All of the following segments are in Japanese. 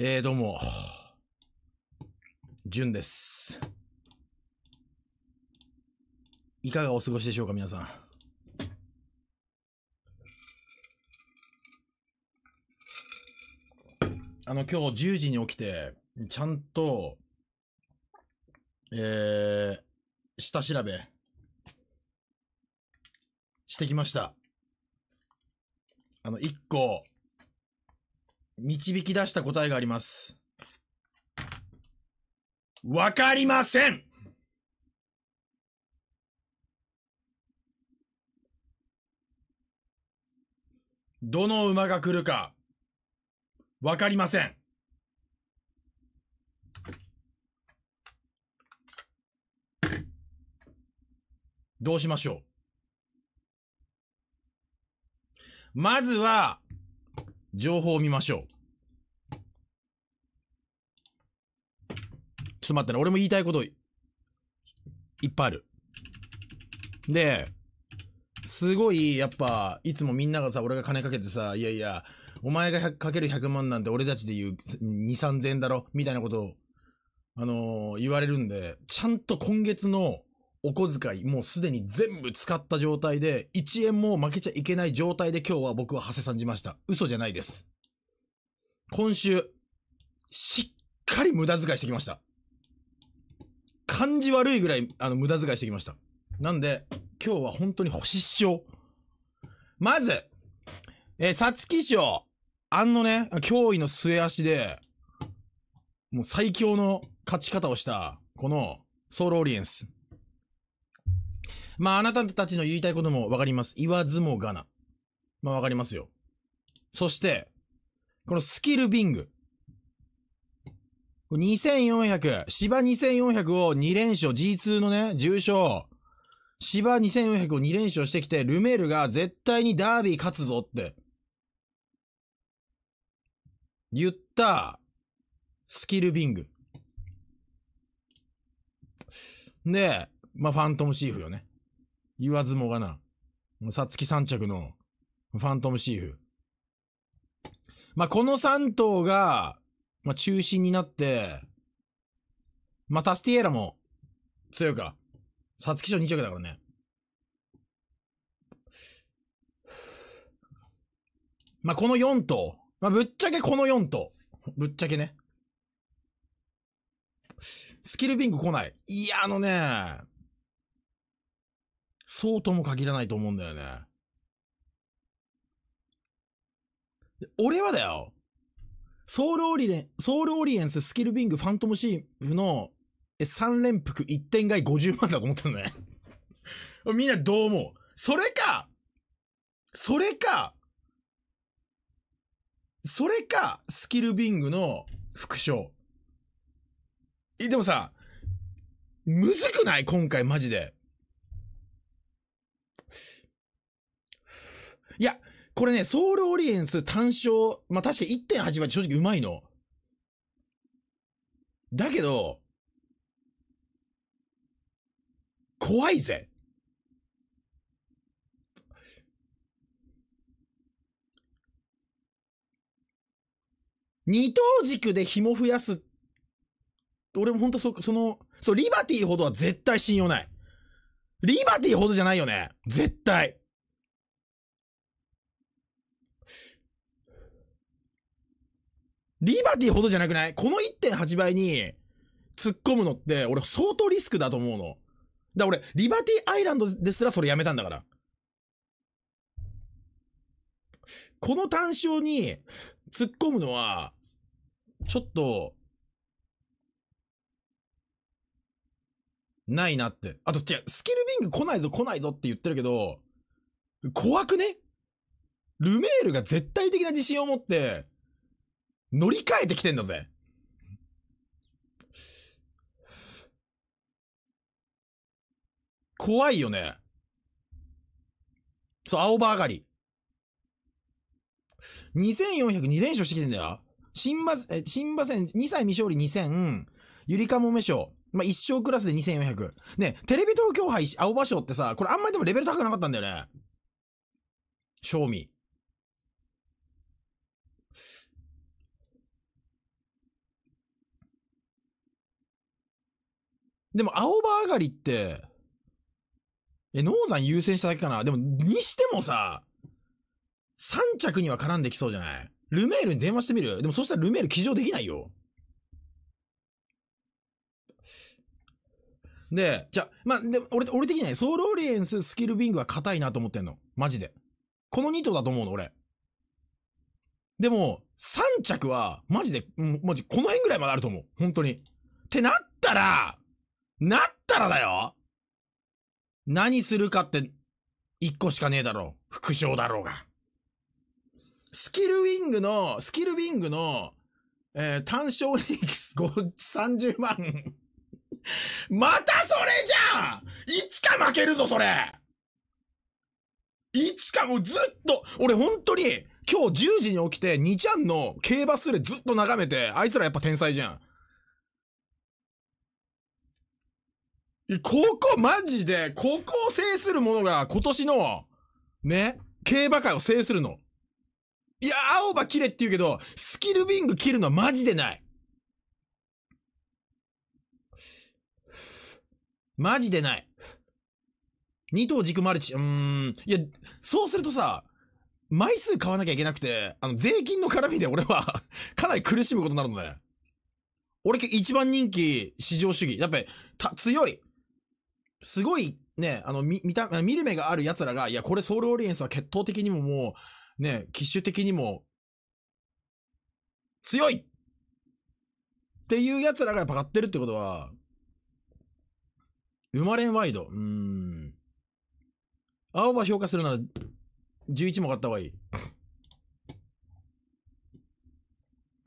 えー、どうも。じゅんです。いかがお過ごしでしょうか、皆さん。あの、今日10時に起きて、ちゃんと、えー、下調べ、してきました。あの、1個、導き出した答えがあります。わかりませんどの馬が来るか、わかりません。どうしましょうまずは、情報を見ましょう。ちょっと待ってね。俺も言いたいこといっぱいある。で、すごい、やっぱ、いつもみんながさ、俺が金かけてさ、いやいや、お前がかける100万なんて俺たちで言う2、3000円だろみたいなことを、あのー、言われるんで、ちゃんと今月のお小遣い、もうすでに全部使った状態で、1円も負けちゃいけない状態で今日は僕は長谷さんじました。嘘じゃないです。今週、しっかり無駄遣いしてきました。感じ悪いぐらい、あの、無駄遣いしてきました。なんで、今日は本当に星失笑。まず、えー、さつき賞。あのね、脅威の末足で、もう最強の勝ち方をした、この、ソウルオリエンス。まあ、あなたたちの言いたいこともわかります。言わずもがな。まあ、わかりますよ。そして、このスキルビング。2400、芝2400を2連勝、G2 のね、重賞。芝2400を2連勝してきて、ルメールが絶対にダービー勝つぞって、言った、スキルビング。で、まあ、ファントムシーフよね。言わずもがな。さつき3着の、ファントムシーフ。まあ、この3頭が、まあ、中心になって、まあ、タスティエラも、強いか。サツキ賞2着だからね。まあ、この4頭。まあ、ぶっちゃけこの4頭。ぶっちゃけね。スキルビング来ない。いや、あのね、そうとも限らないと思うんだよね。俺はだよソウルオリエン、ソウルオリエンス、スキルビング、ファントムシーフの3連服1点買い50万だと思ったんだね みんなどう思うそれかそれかそれか、スキルビングの副賞。え、でもさ、むずくない今回マジで。これね、ソウルオリエンス単勝、まあ、確か1.8倍正直うまいの。だけど、怖いぜ。二等軸で紐増やす。俺も本当そ、その、そう、リバティほどは絶対信用ない。リバティほどじゃないよね。絶対。リバティほどじゃなくないこの1.8倍に突っ込むのって、俺相当リスクだと思うの。だ、俺、リバティアイランドですらそれやめたんだから。この単勝に突っ込むのは、ちょっと、ないなって。あと、違う、スキルビング来ないぞ来ないぞって言ってるけど、怖くねルメールが絶対的な自信を持って、乗り換えてきてんだぜ。怖いよね。そう、青葉上がり。2402連勝してきてんだよ。新馬、え、新馬戦、2歳未勝利2000、ゆりかもめ賞。まあ、一勝クラスで2400。ね、テレビ東京杯青葉賞ってさ、これあんまりでもレベル高くなかったんだよね。賞味。でも、青葉上がりって、え、ノーザン優先しただけかなでも、にしてもさ、3着には絡んできそうじゃないルメールに電話してみるでもそしたらルメール騎乗できないよ。で、じゃ、まあ、で、俺、俺的にはソウルオリエンス、スキルビングは硬いなと思ってんの。マジで。この2頭だと思うの、俺。でも、3着は、マジで、マジ、この辺ぐらいまであると思う。本当に。ってなったら、なったらだよ何するかって、一個しかねえだろう。副賞だろうが。スキルウィングの、スキルウィングの、えー、単勝ス、益30万 またそれじゃんいつか負けるぞ、それいつかもうずっと、俺本当に、今日10時に起きて、2ちゃんの競馬数でずっと眺めて、あいつらやっぱ天才じゃん。ここ、マジで、ここを制する者が今年の、ね、競馬界を制するの。いや、青葉切れって言うけど、スキルビング切るのはマジでない。マジでない。二頭軸マルチ、うーん。いや、そうするとさ、枚数買わなきゃいけなくて、あの、税金の絡みで俺はかなり苦しむことになるので、ね。俺、一番人気、市場主義。やっぱり、た、強い。すごいね、あの、見、見た、見る目がある奴らが、いや、これソウルオリエンスは決闘的にももう、ね、機種的にも、強いっていう奴らがやっぱ買ってるってことは、生まれんワイド。うーん。青葉評価するなら、11も買った方がいい。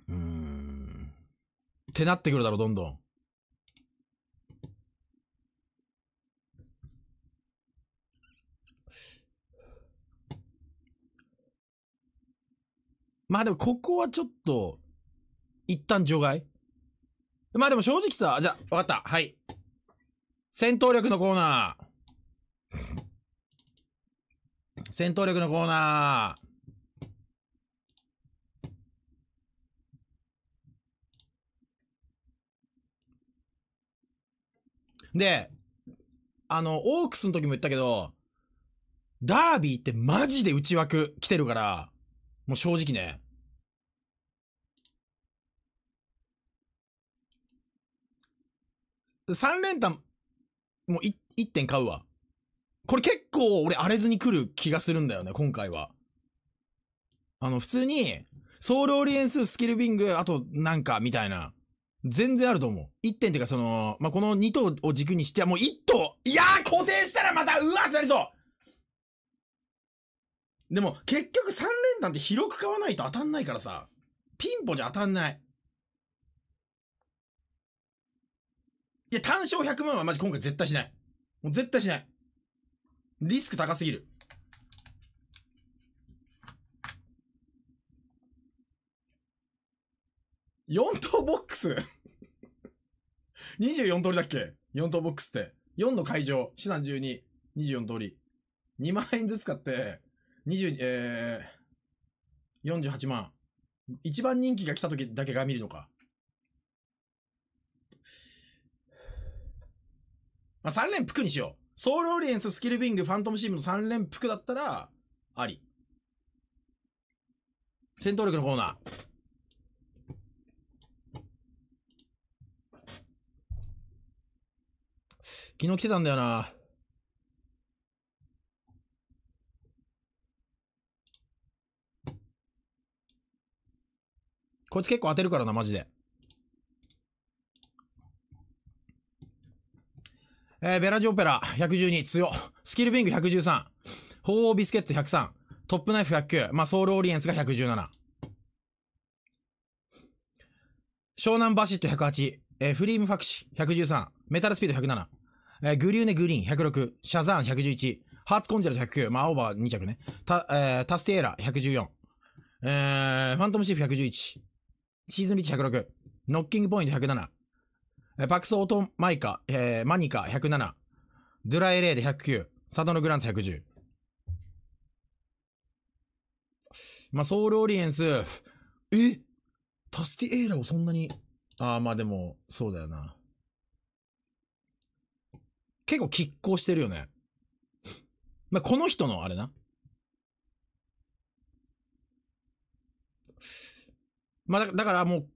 うーん。ってなってくるだろ、どんどん。まあでもここはちょっと、一旦除外まあでも正直さ、じゃあ、わかった。はい。戦闘力のコーナー。戦闘力のコーナー。で、あの、オークスの時も言ったけど、ダービーってマジで内枠来てるから、もう正直ね。3連単、もう 1, 1点買うわ。これ結構俺荒れずに来る気がするんだよね、今回は。あの、普通に、ソウルオリエンス、スキルビング、あとなんか、みたいな。全然あると思う。1点っていうかその、まあ、この2頭を軸にしてはもう1頭いやー固定したらまたうわってなりそうでも、結局3連単って広く買わないと当たんないからさ、ピンポじゃ当たんない。いや、単勝100万はマジ今回絶対しない。もう絶対しない。リスク高すぎる。4等ボックス24通りだっけ ?4 等ボックスって。4の会場、資産12、24通り。2万円ずつ買って、えー、48万。一番人気が来た時だけが見るのか。まあ、3連服にしよう。ソウルオリエンス、スキルビング、ファントムシームの3連服だったら、あり。戦闘力のコーナー。昨日来てたんだよな。こいつ結構当てるからな、マジで。えー、ベラジオペラ112強。スキルビング113。鳳凰ビスケッツ103。トップナイフ109。まあ、ソウルオリエンスが117。湘南バシット108。えー、フリームファクシ113。メタルスピード107。えー、グリューネグリーン106。シャザーン111。ハーツコンジェルト109。まあ、オーバー2着ね。た、えー、タスティエラ114。えー、ファントムシーフ111。シーズンリーチ106、ノッキングポイント107、パクソートマイカ、えー、マニカ107、ドゥラエレーで109、サドノグランツ110。まあ、ソウルオリエンス、えタスティエーラをそんなに、ああ、まあでも、そうだよな。結構拮抗してるよね。まあ、この人のあれな。まあ、だからもう、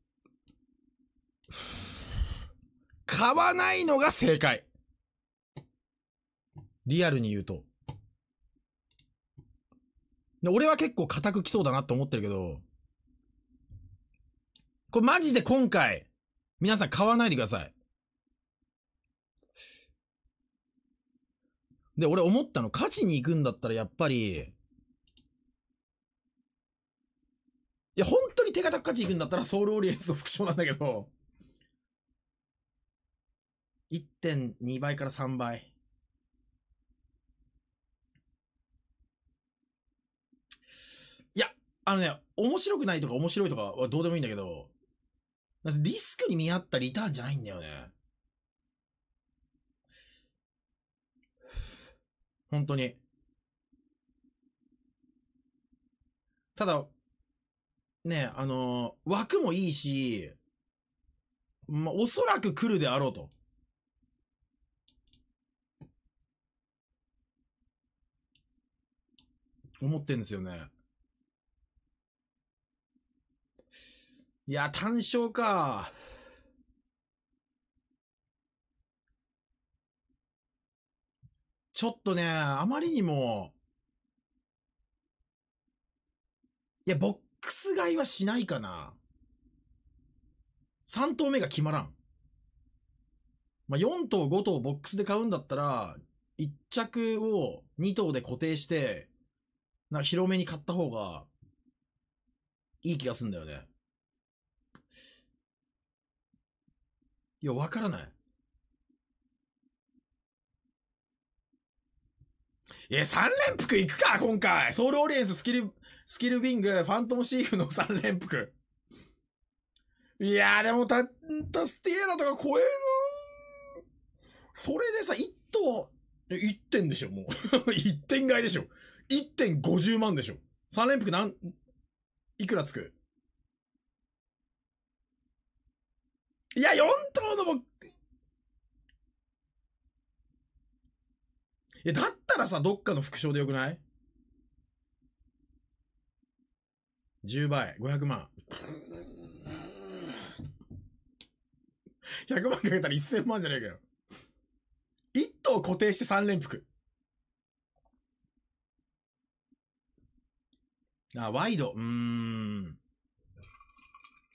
買わないのが正解。リアルに言うと。で俺は結構固く来そうだなと思ってるけど、これマジで今回、皆さん買わないでください。で、俺思ったの、勝ちに行くんだったらやっぱり、いや、本当に手堅く勝ち行くんだったらソウルオリエンスの副賞なんだけど、1.2倍から3倍。いや、あのね、面白くないとか面白いとかはどうでもいいんだけど、リスクに見合ったリターンじゃないんだよね。本当に。ただ、ね、あのー、枠もいいし、まあ、おそらく来るであろうと。思ってんですよね。いや、単勝か。ちょっとね、あまりにも、いや、僕ックス買いはしないかな。3頭目が決まらん。まあ、4頭5頭ボックスで買うんだったら、1着を2頭で固定して、な広めに買った方が、いい気がすんだよね。いや、わからない。え、3連服行くか、今回。ソウルオリエンススキルスキルウィング、ファントムシーフの3連服。いやー、でもタ、タスティエラとか超えるそれでさ、1頭、1点でしょ、もう。1 点買いでしょ。1点50万でしょ。3連服なん、いくらつくいや、4頭のも、え、だったらさ、どっかの副賞でよくない10倍、500万。100万かけたら1000万じゃねえかよ。1頭固定して3連複。あ、ワイド。うーん。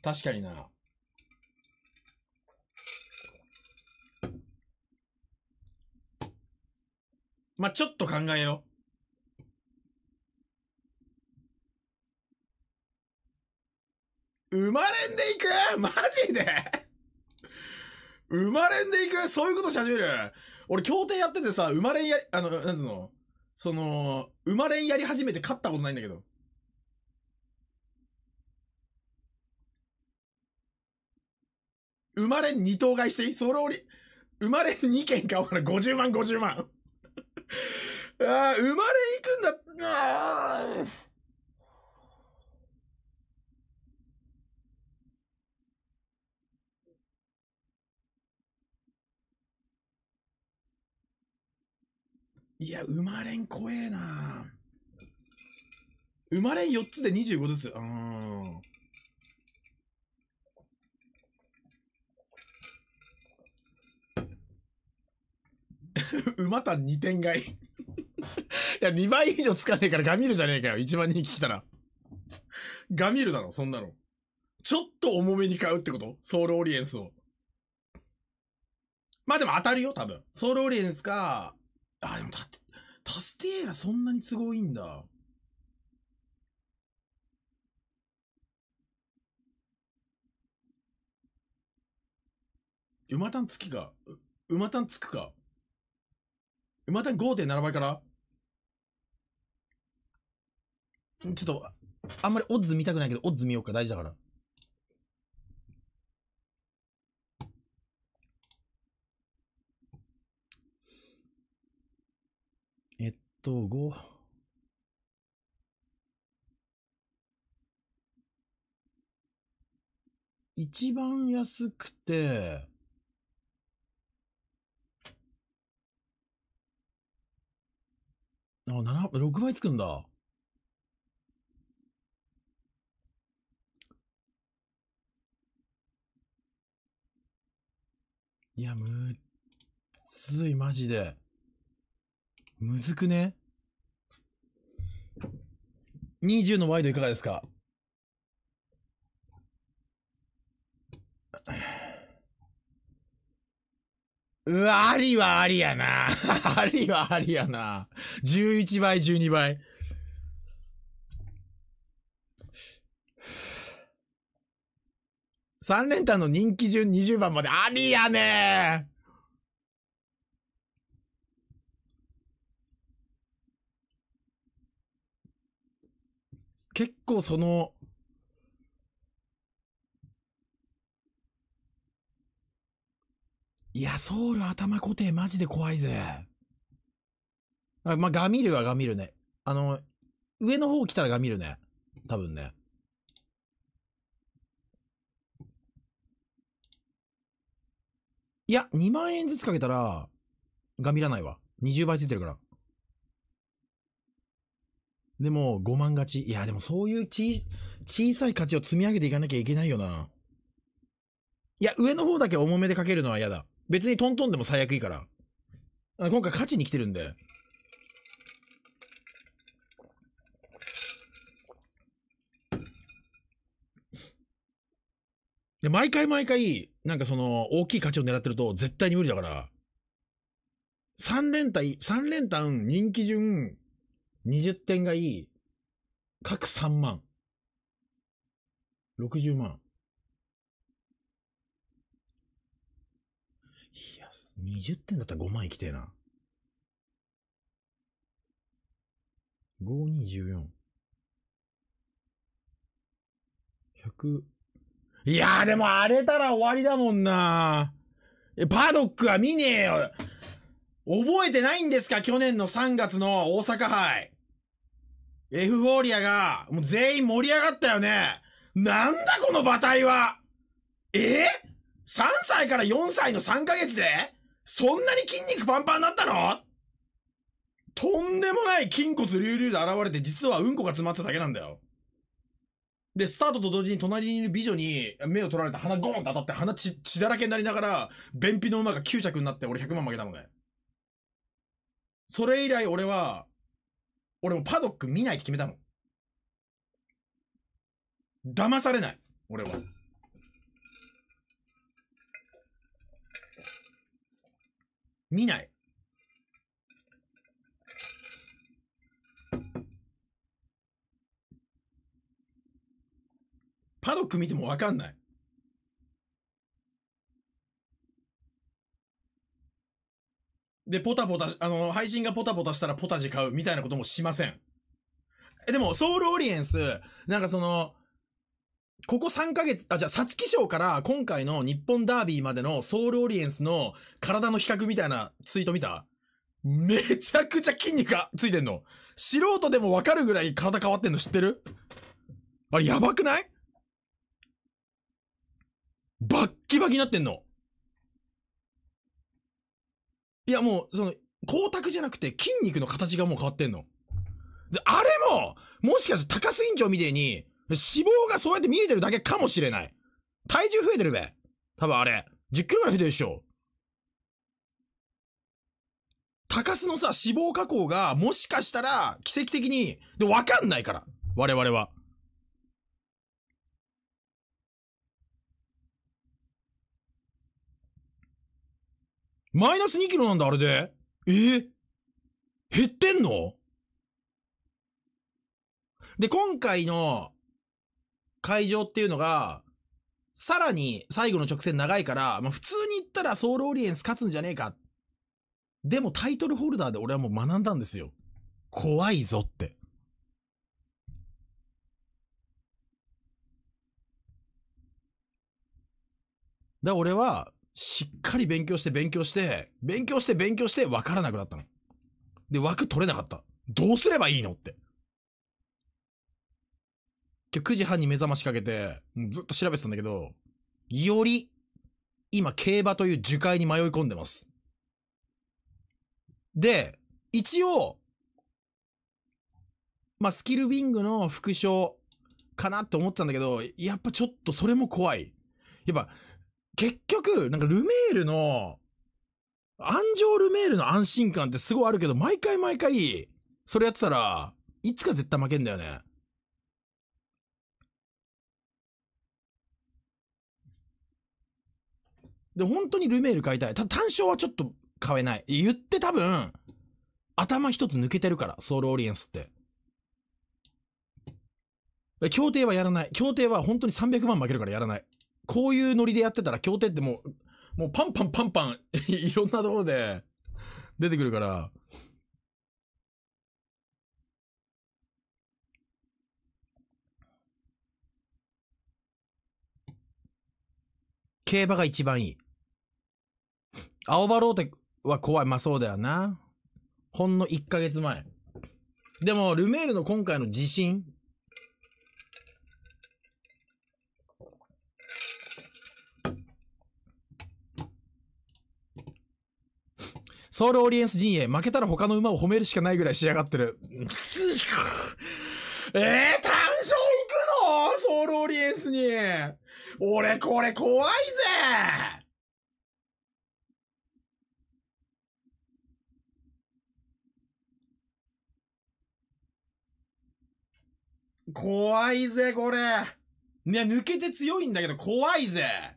確かにな。まあ、ちょっと考えよう。生まれんでいくマジで生まれんでいくそういうことし始める俺、協定やっててさ、生まれんやり、あの、なんつうのその、生まれんやり始めて勝ったことないんだけど。生まれん二等買いしていいそれ俺、生まれん二件買おうから50万、50万。ああ、生まれん行くんだ、ああ。いや、生まれん怖えな生まれん4つで25ずつ。うーん。馬単2点買い いや、2倍以上つかねえからガミルじゃねえかよ。1万人聞きたら。ガミルだろ、そんなの。ちょっと重めに買うってことソウルオリエンスを。まあでも当たるよ、多分。ソウルオリエンスか、あ、でもタ、タスティエーラそんなに都合いいんだ。馬単つきか。馬単つくか。馬単5.7倍からちょっと、あんまりオッズ見たくないけど、オッズ見ようか、大事だから。と5。一番安くて、あ、7、6倍つくんだ。いや、むっつい、マジで。むずくね ?20 のワイドいかがですかうわ、ありはありやな。ありはありやな。11倍、12倍。3連単の人気順20番までありやね結構その、いや、ソウル頭固定マジで怖いぜ。あまあ、ガミルはガミルね。あの、上の方来たらガミルね。多分ね。いや、2万円ずつかけたら、ガミらないわ。20倍ついてるから。でも、5万勝ち。いや、でもそういうち、小さい勝ちを積み上げていかなきゃいけないよな。いや、上の方だけ重めでかけるのは嫌だ。別にトントンでも最悪いいから。今回勝ちに来てるんで。で、毎回毎回、なんかその、大きい勝ちを狙ってると絶対に無理だから、三連単、三連単人気順、20点がいい、各3万。60万。いや、20点だったら5万いきてえな。5214。100。いやーでも荒れたら終わりだもんなえ、パドックは見ねえよ覚えてないんですか去年の3月の大阪杯。エフフォーリアが、もう全員盛り上がったよね。なんだこの馬体はえー、?3 歳から4歳の3ヶ月でそんなに筋肉パンパンになったのとんでもない筋骨隆々で現れて実はうんこが詰まっただけなんだよ。で、スタートと同時に隣にいる美女に目を取られた鼻ゴーンと当たって鼻血血だらけになりながら、便秘の馬が9着になって俺100万負けたのね。それ以来俺は、俺もパドック見ないって決めたの。騙されない。俺は。見ない。パドック見てもわかんない。で、ポタポタ、あの、配信がポタポタしたらポタジ買うみたいなこともしません。え、でも、ソウルオリエンス、なんかその、ここ3ヶ月、あ、じゃあ、サツキ賞から今回の日本ダービーまでのソウルオリエンスの体の比較みたいなツイート見ためちゃくちゃ筋肉がついてんの。素人でもわかるぐらい体変わってんの知ってるあれやばくないバッキバキになってんの。いやもう、その、光沢じゃなくて筋肉の形がもう変わってんの。で、あれも、もしかして高須院長みてえに、脂肪がそうやって見えてるだけかもしれない。体重増えてるべ。多分あれ。10キロぐらい増えてるでしょ。高須のさ、脂肪加工が、もしかしたら、奇跡的に、で、わかんないから。我々は。マイナス2キロなんだ、あれで。えー、減ってんので、今回の会場っていうのが、さらに最後の直線長いから、まあ、普通に言ったらソウルオリエンス勝つんじゃねえか。でもタイトルホルダーで俺はもう学んだんですよ。怖いぞって。だ、俺は、しっかり勉強して勉強して、勉強して勉強して分からなくなったの。で、枠取れなかった。どうすればいいのって。今日9時半に目覚ましかけて、ずっと調べてたんだけど、より、今、競馬という樹海に迷い込んでます。で、一応、まあ、スキルウィングの副賞かなって思ったんだけど、やっぱちょっとそれも怖い。やっぱ、結局、なんかルメールの、安城ルメールの安心感ってすごいあるけど、毎回毎回、それやってたら、いつか絶対負けんだよね。で、本当にルメール買いたい。た単勝はちょっと買えない。言って多分、頭一つ抜けてるから、ソウルオリエンスって。協定はやらない。協定は本当に300万負けるからやらない。こういうノリでやってたら競艇ってもう、もうパンパンパンパン いろんなところで出てくるから、競馬が一番いい。青葉ローテは怖い。まあそうだよな。ほんの1ヶ月前。でも、ルメールの今回の地震、ソウルオリエンス陣営、負けたら他の馬を褒めるしかないぐらい仕上がってる。えぇ、ー、単勝行くのソウルオリエンスに。俺、これ怖いぜ怖いぜ、これ。ね、抜けて強いんだけど、怖いぜ。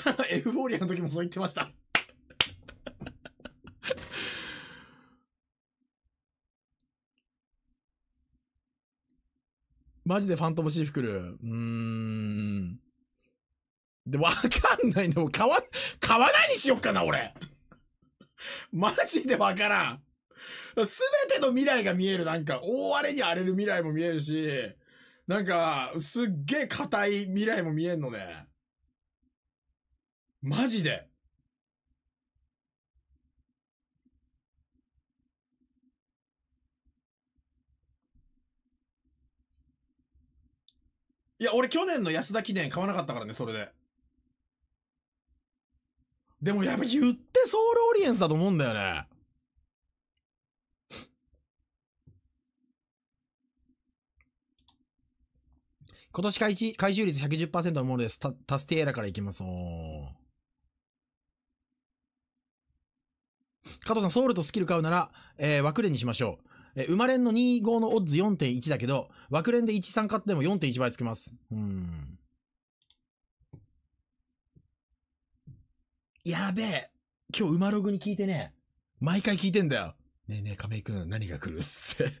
エフフォーリアの時もそう言ってましたマジでファントムシーフクル。うーん。で、わかんないでも買わ、買わないにしよっかな、俺。マジでわからん。すべての未来が見える。なんか、大荒れに荒れる未来も見えるし、なんか、すっげえ硬い未来も見えんのね。マジでいや、俺去年の安田記念買わなかったからね、それで。でもやっぱ言ってソウルオリエンスだと思うんだよね。今年回収回収率110%のものです。タ、タスティエラからいきます。おー。加藤さん、ソウルとスキル買うなら、えー、枠連にしましょう。えー、生まれんの25のオッズ4.1だけど、枠連で13買っても4.1倍つけます。うん。やべえ。今日、馬ログに聞いてね。毎回聞いてんだよ。ねえねえ、亀井くん、何が来るつって。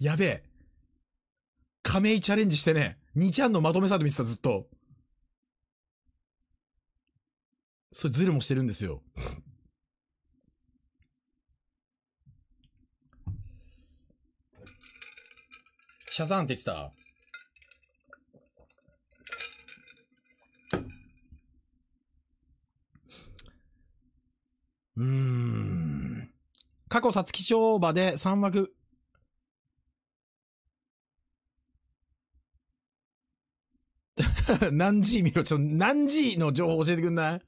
やべえ。亀井チャレンジしてね。2ちゃんのまとめサイ見てた、ずっと。それズルもしてるんですよ。シャザンって言ってた。うん。過去皐月賞馬で3枠。何 G 見ろ。ちょ、何 G の情報教えてくんない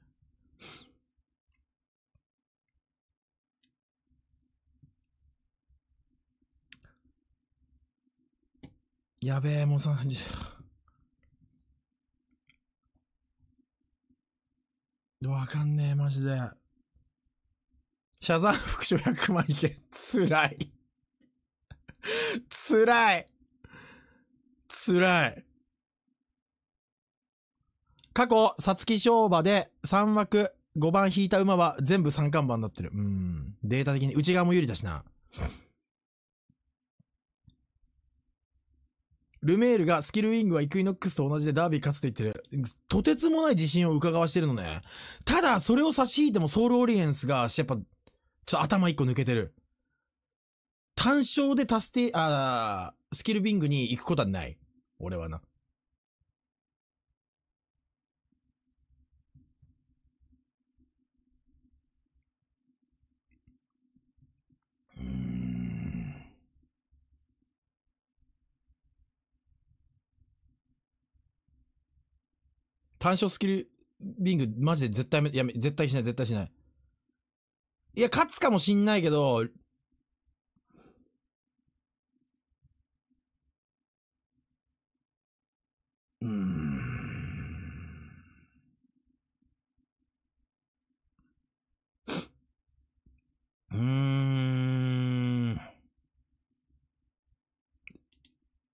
やべえ、もう3時。わかんねえ、マジで。謝罪復唱100万いつ辛い。辛い。辛い。過去、さつき商馬で3枠5番引いた馬は全部3冠番になってる。うん。データ的に内側も有利だしな。ルメールがスキルウィングはイクイノックスと同じでダービー勝つと言ってる。とてつもない自信を伺わしてるのね。ただ、それを差し引いてもソウルオリエンスが、やっぱ、ちょっと頭一個抜けてる。単勝で達ああスキルウィングに行くことはない。俺はな。単勝スキルビング、マジで絶対やめ、絶対しない、絶対しない。いや、勝つかもしんないけど、うん。うん。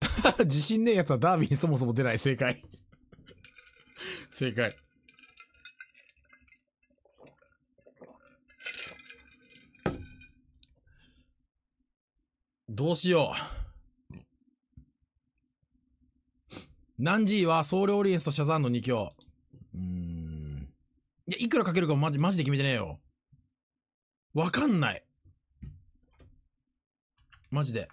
自信ねえやつはダービーにそもそも出ない正解 正解。どうしよう。何ンジーはソウルオリエンスとシャザーンの2強。うーん。いや、いくらかけるかマジマジで決めてねえよ。わかんない。マジで。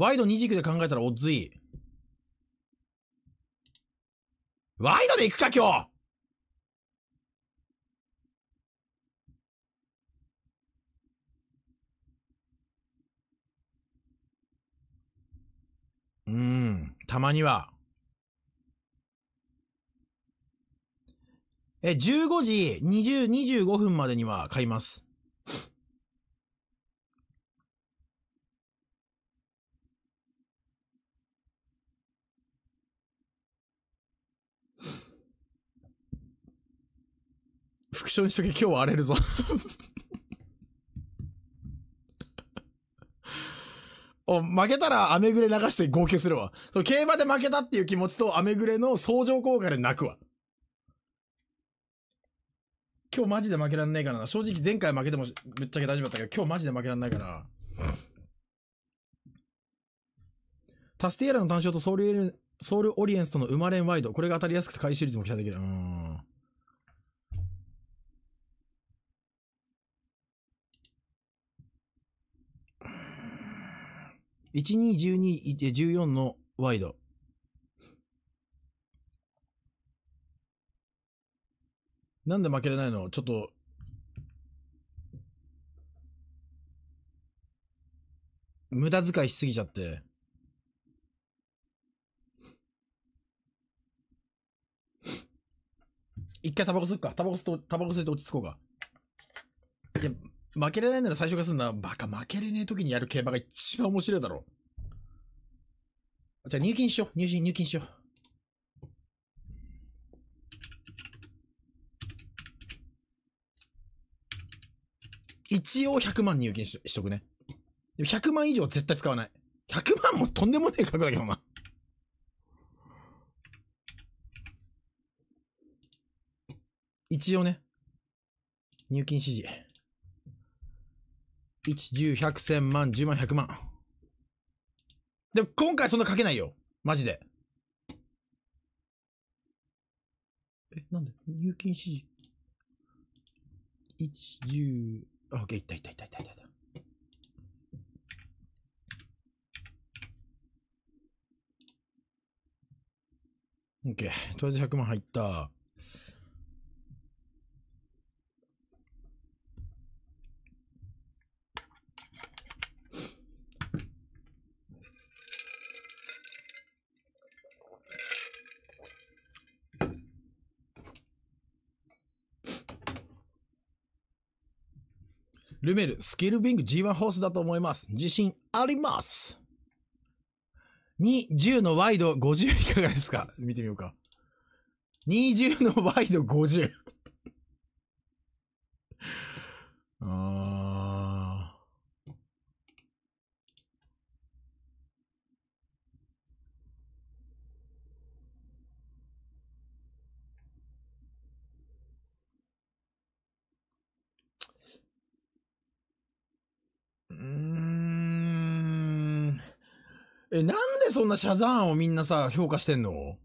ワイド二軸で考えたらおっずいワイドで行くか、今日うん、たまには。え、15時20、25分までには買います。復唱にしとけ、今日は荒れるぞ お、負けたらアメグレ流して号泣するわ。そう、競馬で負けたっていう気持ちとアメグレの相乗効果で泣くわ。今日マジで負けらんないからな。正直前回負けてもぶっちゃけ大丈夫だったけど、今日マジで負けらんないから。タスティエラの単勝とソウルソウルオリエンスとの生まれんワイド。これが当たりやすくて回収率も期待できる。うん。121214のワイド。なんで負けれないのちょっと、無駄遣いしすぎちゃって。一回タバコ吸うか。タバコ吸って、タバコ吸って落ち着こうか。いや、負けれないなら最初からすんな。バカ、負けれねえ時にやる競馬が一番面白いだろ。う。じゃあ入金しよう。入金、入金しよう。一応100万入金ししとくね。100万以上は絶対使わない。100万もとんでもねえ額だけどな。一応ね。入金指示。1、10、100、1000万、10万、100万。でも今回そんな書けないよ。マジで。え、なんで入金指示。1、10、あ、OK、いったいったいったいったいった。オッケーとりあえず100万入った。ルメル、スキルビング G1 ホースだと思います。自信あります。2、10のワイド50いかがですか見てみようか。20のワイド50あー。え、なんでそんなシャザーンをみんなさ、評価してんの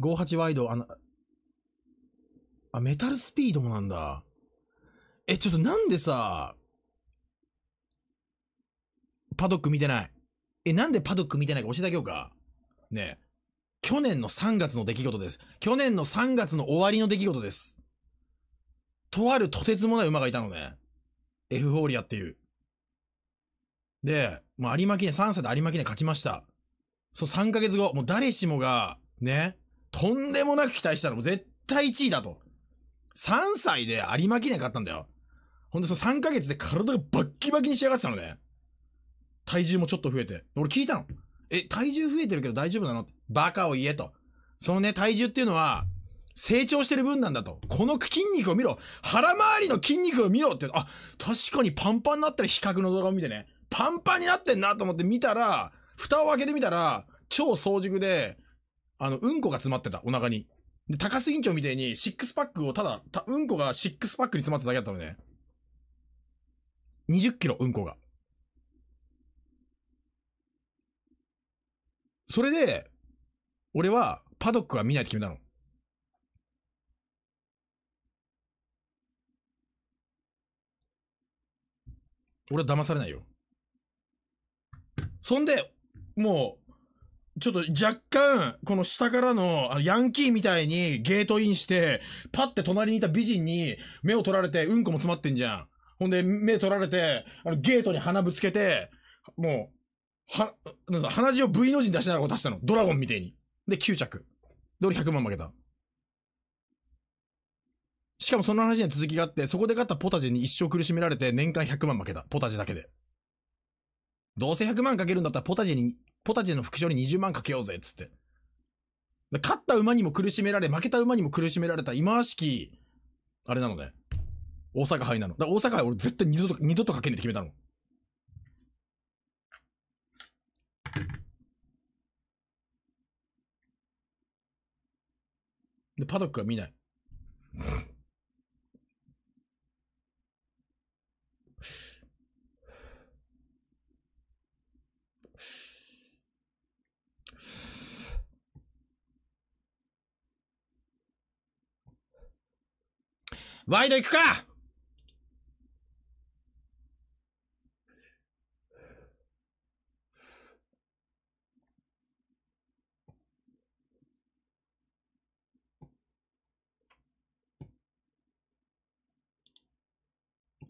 ?58 ワイド、あの、あ、メタルスピードもなんだ。え、ちょっとなんでさ、パドック見てない。え、なんでパドック見てないか教えてあげようか。ねえ。去年の3月の出来事です。去年の3月の終わりの出来事です。とあるとてつもない馬がいたのね。エフフォーリアっていう。で、もう有馬記念、3歳で有馬記念勝ちました。そう、3ヶ月後、もう誰しもが、ね、とんでもなく期待したらもう絶対1位だと。3歳で有馬記念勝ったんだよ。ほんで、その3ヶ月で体がバッキバキに仕上がってたのね。体重もちょっと増えて。俺聞いたの。え、体重増えてるけど大丈夫なのバカを言えと。そのね、体重っていうのは、成長してる分なんだと。この筋肉を見ろ腹周りの筋肉を見ろって、あ、確かにパンパンになったら比較の動画を見てね。パンパンになってんなと思って見たら、蓋を開けてみたら、超早熟で、あの、うんこが詰まってた、お腹に。で、高須院長みたいに、シックスパックをただ、たうんこがシックスパックに詰まっただけだったのね。20キロ、うんこが。それで、俺は、パドックは見ないって決めたの。俺は騙されないよ。そんで、もう、ちょっと若干、この下からの、あのヤンキーみたいにゲートインして、パって隣にいた美人に目を取られて、うんこも詰まってんじゃん。ほんで、目取られて、あの、ゲートに鼻ぶつけて、もう、は、なん鼻血を V の字に出しながら出したの。ドラゴンみたいに。で、9着。で、俺100万負けた。しかもその話には続きがあって、そこで勝ったポタジェに一生苦しめられて、年間100万負けた。ポタジェだけで。どうせ100万かけるんだったらポタジェに、ポタジェの副賞に20万かけようぜ、っつって。勝った馬にも苦しめられ、負けた馬にも苦しめられた今しき、あれなのね。大阪杯なの。だから大阪杯俺絶対二度と、二度とかけねえって決めたの。で、パドックは見ない。ワイド行くか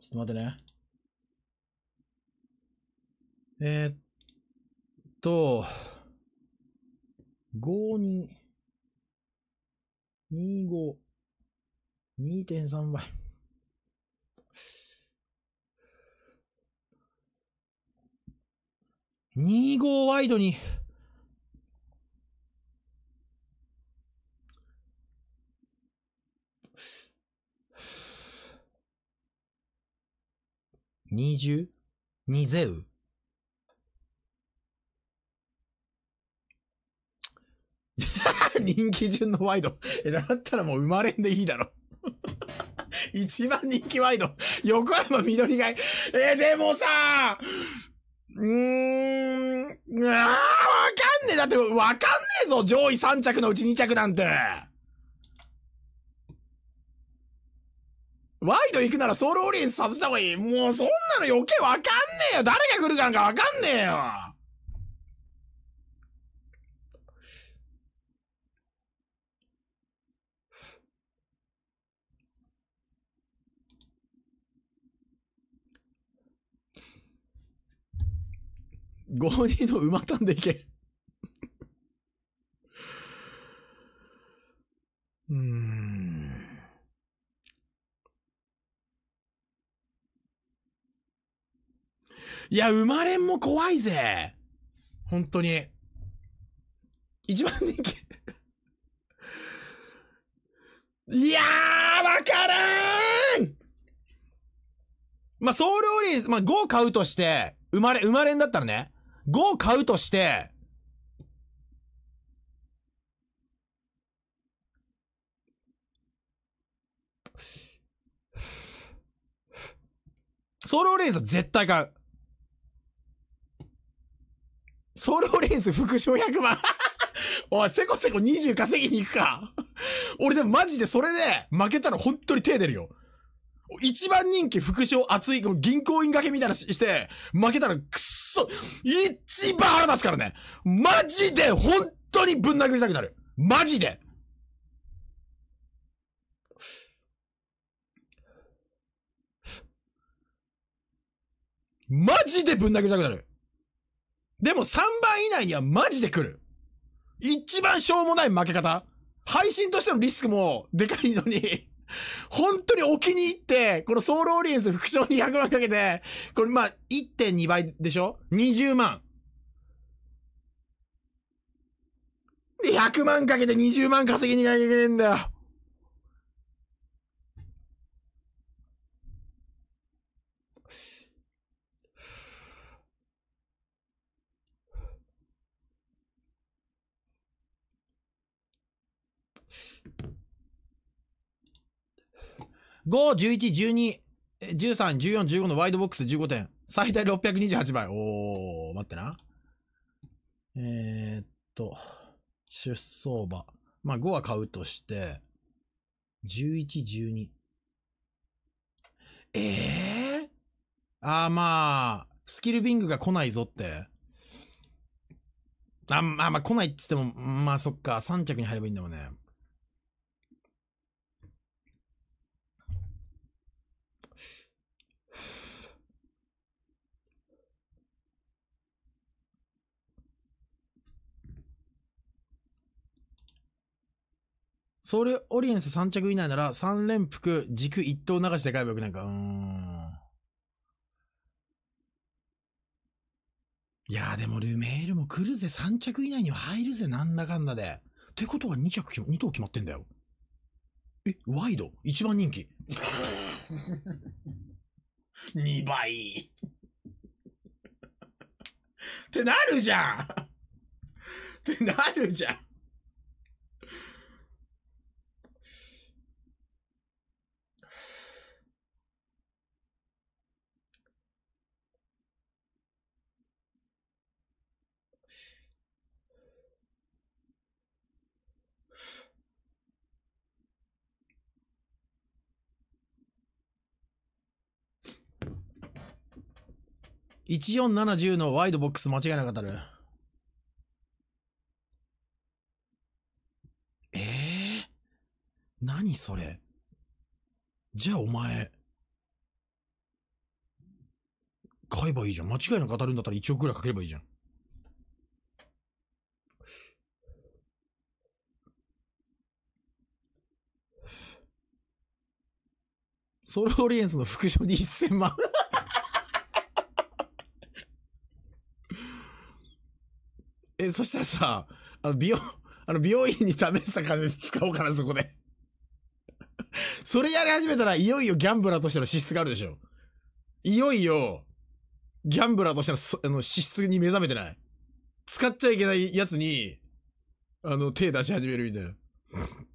ちょっと待ってね。えー、っと、五二。25、2.3倍。25ワイドに。20? 2ゼウ 人気順のワイド。え、だったらもう生まれんでいいだろ。一番人気ワイド。横山緑街。えでもさうーん、あー、わかんねえ。だって、わかんねえぞ。上位3着のうち2着なんて。ワイド行くならソウルオリエンスさせた方がいい。もうそんなの余計わかんねえよ。誰が来るかなんかわかんねえよ。52の馬単んでいけ。うん。いや、生まれんも怖いぜ。本当に。一番人気いやー、わからんまあ、総料理、まあ、5買うとして、生まれ、生まれんだったらね。5買うとして、ソロレンス絶対買う。ソロレンス副賞100万 おい、せこせこ20稼ぎに行くか俺でもマジでそれで負けたら本当に手出るよ。一番人気副賞熱い、銀行員掛けみたいなして、負けたらくっそ、一番腹立つからね。マジで、本当にぶん殴りたくなる。マジで。マジでぶん殴りたくなる。でも3番以内にはマジで来る。一番しょうもない負け方。配信としてのリスクもでかいのに 本当にお気に入って、このソウルオーリエンス副賞に100万かけて、これまあ1.2倍でしょ ?20 万。で、100万かけて20万稼ぎにかなきゃいけねえんだよ。5、11、12、13、14、15のワイドボックス15点。最大628倍。おー、待ってな。えー、っと、出走馬。まあ、5は買うとして、11、12。ええー、ああ、まあ、スキルビングが来ないぞって。あ、まあまあ来ないっつっても、まあそっか、3着に入ればいいんだもんね。それ、オリエンス3着以内なら3連服軸1等流しで買えばよくないか。うん。いやーでもルメールも来るぜ。3着以内には入るぜ。なんだかんだで。ってことは2着、2等決まってんだよ。え、ワイド一番人気。2 倍。ってなるじゃんってなるじゃん1470のワイドボックス間違いなかったる。ええー、何それじゃあお前。買えばいいじゃん。間違いなく当たるんだったら1億ぐらいかければいいじゃん。ソウルオリエンスの副賞に1000万え、そしたらさ、あの、美容、あの、美容院に試した金で使おうかな、そこで それやり始めたら、いよいよギャンブラーとしての資質があるでしょ。いよいよ、ギャンブラーとしての、あの、資質に目覚めてない。使っちゃいけないやつに、あの、手出し始めるみたいな。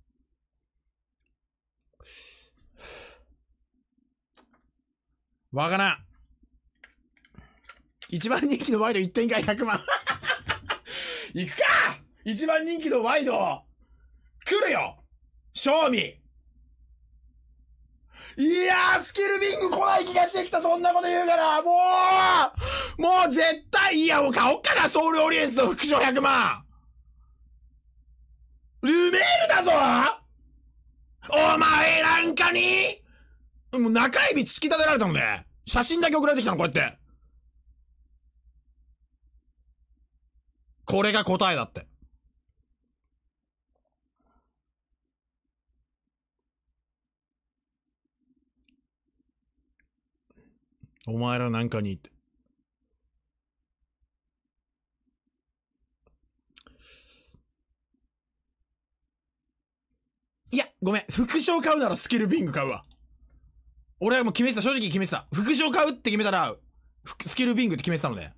わからん。一番人気のワイド1点が100万行くか一番人気のワイド来るよ賞味いやー、スキルビング来ない気がしてきた、そんなこと言うから、もうもう絶対、いや、もう買おっかな、ソウルオリエンスの副賞100万ルメールだぞお前なんかにもう中指突き立てられたのね。写真だけ送られてきたの、こうやって。これが答えだって。お前らなんかにって。いや、ごめん。副賞買うならスキルビング買うわ。俺はもう決めてた。正直決めてた。副賞買うって決めたら、スキルビングって決めてたので、ね。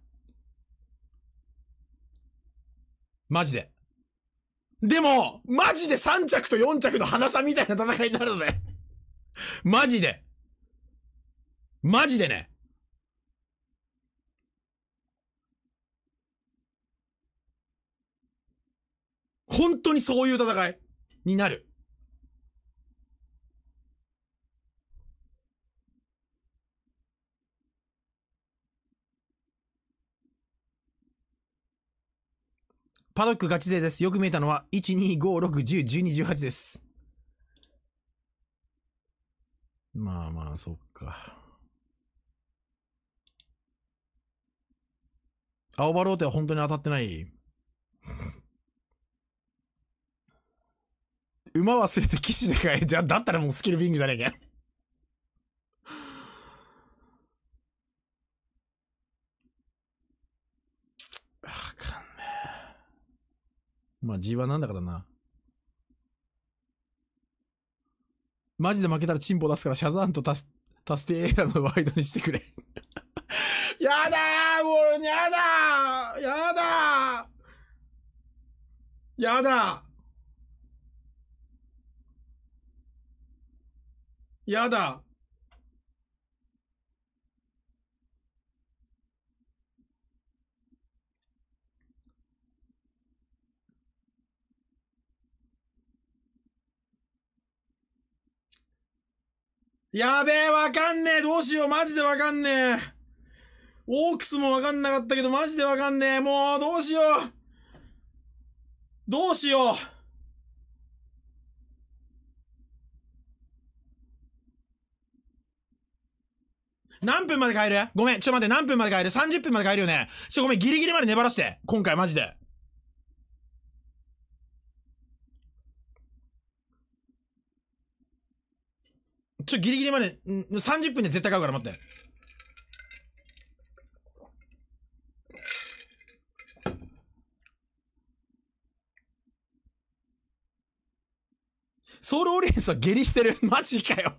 マジで。でも、マジで3着と4着の花さみたいな戦いになるのでマジで。マジでね。本当にそういう戦いになる。パドックガチ勢です。よく見えたのは、1、2、5、6、10、12、18です。まあまあ、そっか。青葉ローテは本当に当たってない。馬忘れて騎士でかい。じゃあ、だったらもうスキルビングじゃねえかよ。まあ G1 なんだからな。マジで負けたらチンポ出すからシャザーンとタス、タステーラのワイドにしてくれ やだーもうやだーやだーやだーやだやべえ、わかんねえ。どうしよう。マジでわかんねえ。オークスもわかんなかったけど、マジでわかんねえ。もう、どうしよう。どうしよう。何分まで帰るごめん、ちょっと待って、何分まで帰る ?30 分まで帰るよね。ちょ、ごめん、ギリギリまで粘らして。今回マジで。ちょ、ギリギリまで、ん30分で絶対買うから待って。ソウルオリエンスは下痢してる。マジかよ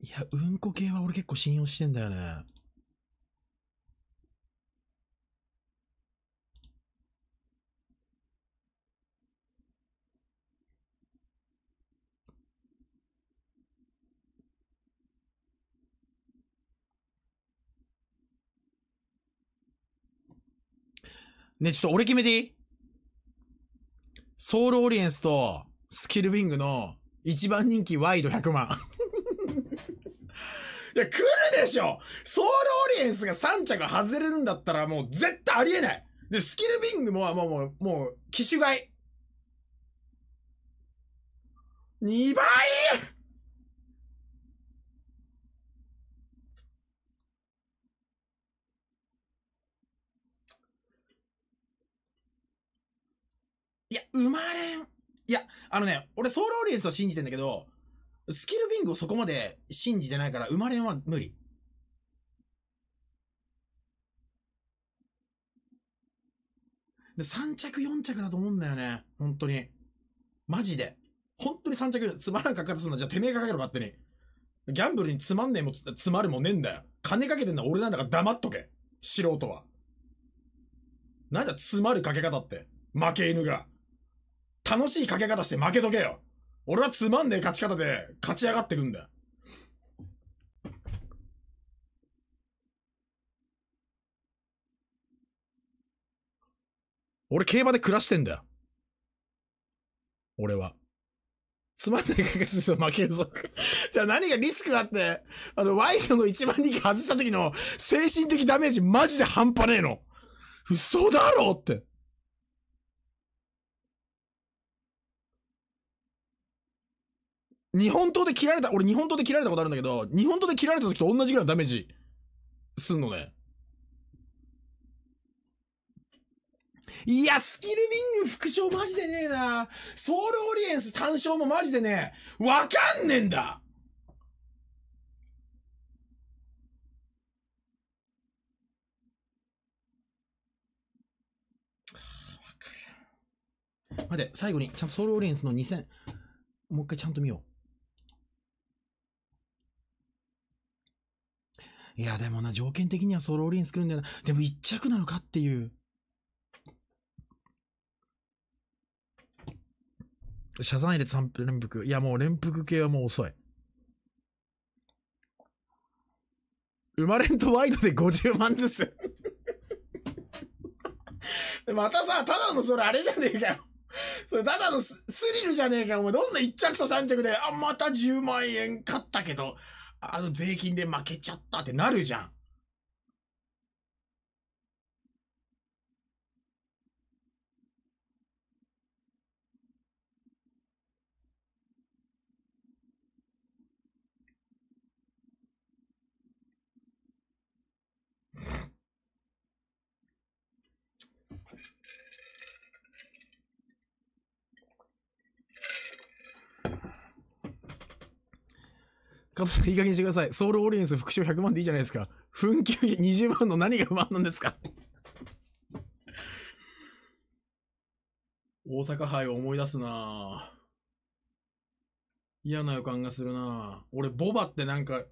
いや、うんこ系は俺結構信用してんだよね。ね、ちょっと俺決めていいソウルオリエンスとスキルウィングの一番人気ワイド100万。いや、来るでしょソウルオリエンスが3着外れるんだったらもう絶対ありえないで、スキルビングも、もう、もう、もう、機種外。2倍生まれん。いや、あのね、俺ソーラオリエンスは信じてんだけど、スキルビングをそこまで信じてないから、生まれんは無理。で、3着、4着だと思うんだよね。本当に。マジで。本当に3着、つまらんかか方すんだ。じゃあ、てめえかけろ、勝手に。ギャンブルにつまんねえも、つまるもねえんだよ。金かけてんのは俺なんだから黙っとけ。素人は。なんだ、つまるかけ方って。負け犬が。楽しいかけ方して負けとけよ。俺はつまんねえ勝ち方で勝ち上がってくんだ。俺競馬で暮らしてんだよ。俺は。つまんない解決ですよ、負けるぞ。じゃあ何がリスクがあって、あの、ワイドの1番人気外した時の精神的ダメージマジで半端ねえの。嘘だろって。日本刀で切られた、俺日本刀で切られたことあるんだけど、日本刀で切られた時と同じぐらいのダメージ、すんのね。いや、スキルビング副賞マジでねえなソウルオリエンス単勝もマジでねえ。わかんねえんだ待て、最後に、ちゃんとソウルオリエンスの2000、もう一回ちゃんと見よう。いや、でもな、条件的にはソロオリン作るんだよな。でも一着なのかっていう。謝罪で3分連服。いや、もう連服系はもう遅い。生まれんとワイドで50万ずつ またさ、ただのそれあれじゃねえかよそれただのスリルじゃねえかよ。お前どんな1着と3着で、あ、また10万円買ったけど、あの税金で負けちゃったってなるじゃん。加藤さん、いい加減にしてください。ソウルオリエンス副賞100万でいいじゃないですか。紛糾20万の何が不満なんですか大阪杯を思い出すな嫌な予感がするな俺、ボバってなんか、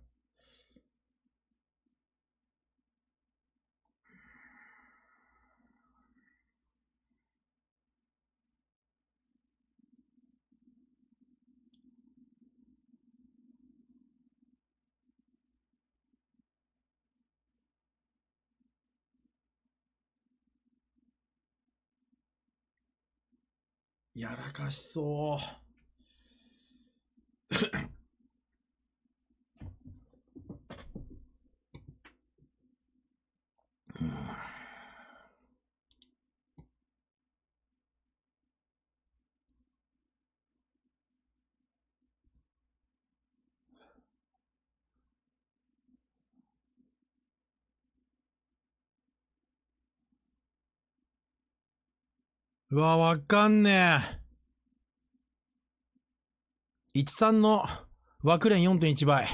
やらかしそう。うわ、わかんねえ。13の枠連4.1倍。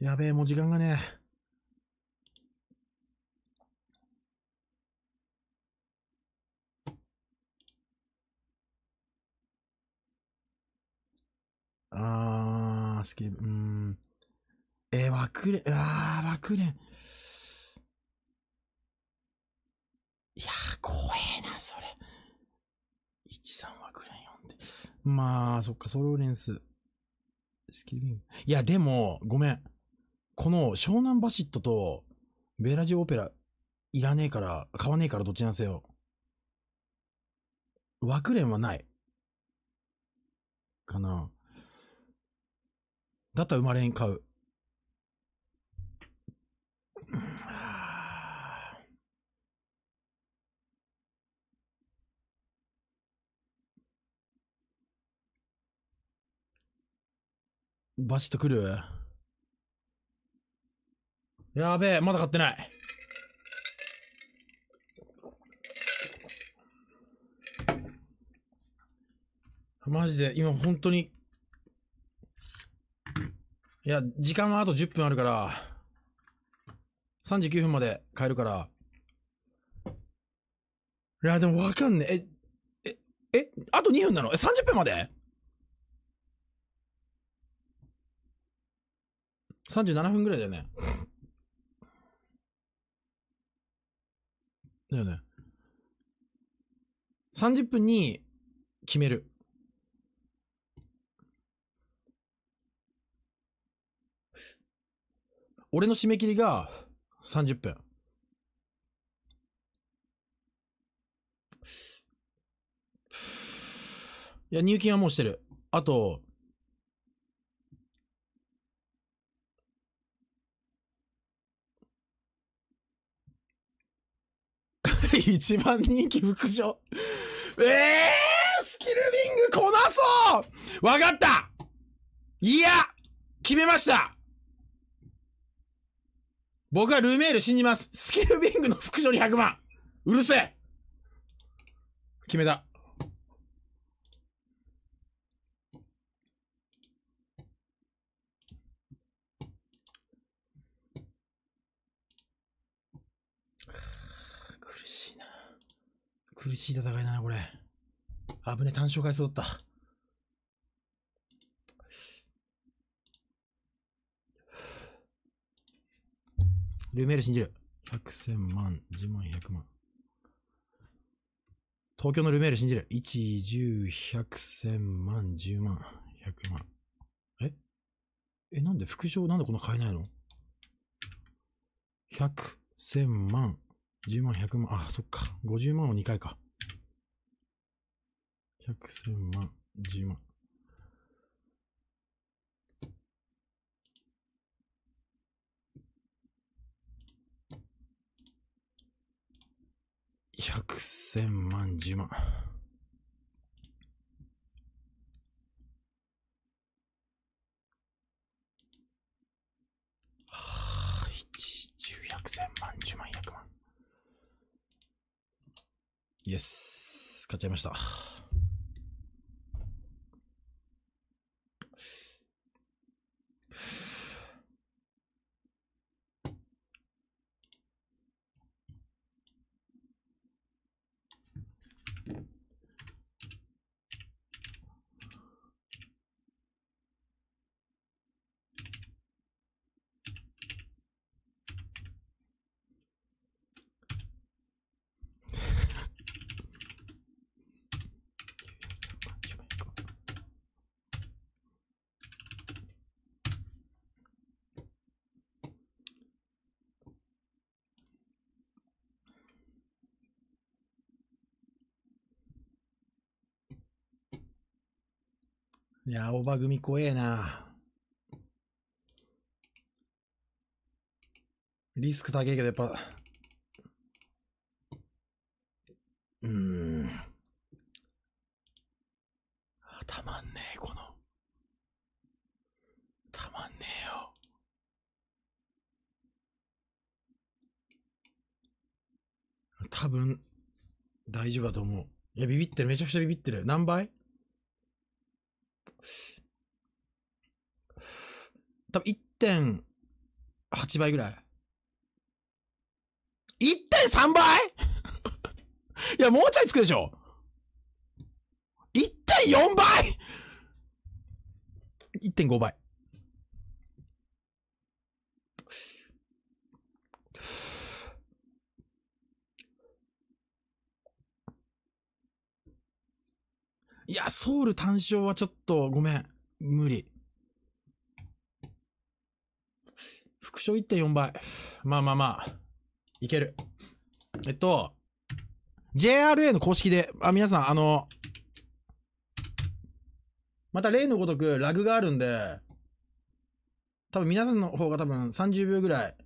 やべえ、もう時間がねえ。あー、スケーうん。えー、ワクレあー、ワれ。レいやー、怖えな、それ。13ワクレン4っまあ、そっか、ソローレンス。スキルンいや、でも、ごめん。この、湘南バシットと、ベラジオオペラ、いらねえから、買わねえからどっちなんせよ。わくれんはない。かな。だったら生まれん買う。バシッとくるやべえ、まだ買ってない。マジで、今本当にいや、時間はあと10分あるから、39分まで帰るから。いや、でもわかんねえ。え、え、え、あと2分なのえ、30分まで ?37 分ぐらいだよね。だよね。30分に決める。俺の締め切りが30分。いや、入金はもうしてる。あと、一番人気副賞ええー、スキルビングこなそうわかったいや決めました僕はルメール信じます。スキルビングの副賞に100万。うるせえ。決めた。苦しいな。苦しい戦いだな、これ。危ね、単勝回そうだった。ルメール信じる。百千万、十万、百万。東京のルメール信じる。一、十、百千万、十万、百万。ええ、なんで副賞なんでこんな買えないの百、千万、十万、百万。ああ、そっか。五十万を二回か。百千万、十万。百千万、十万。はあ、1、10、千万、万、万。イエス。買っちゃいました。いや、おば組怖えな。リスク高いけど、やっぱ、うーん。たまんねえ、この。たまんねえよ。多分、大丈夫だと思う。いや、ビビってる。めちゃくちゃビビってる。何倍多分1.8倍ぐらい。1.3倍 いや、もうちょいつくでしょ !1.4 倍 !1.5 倍。いや、ソウル単勝はちょっとごめん。無理。副賞1.4倍。まあまあまあ。いける。えっと、JRA の公式で、あ、皆さん、あの、また例のごとくラグがあるんで、多分皆さんの方が多分30秒ぐらい。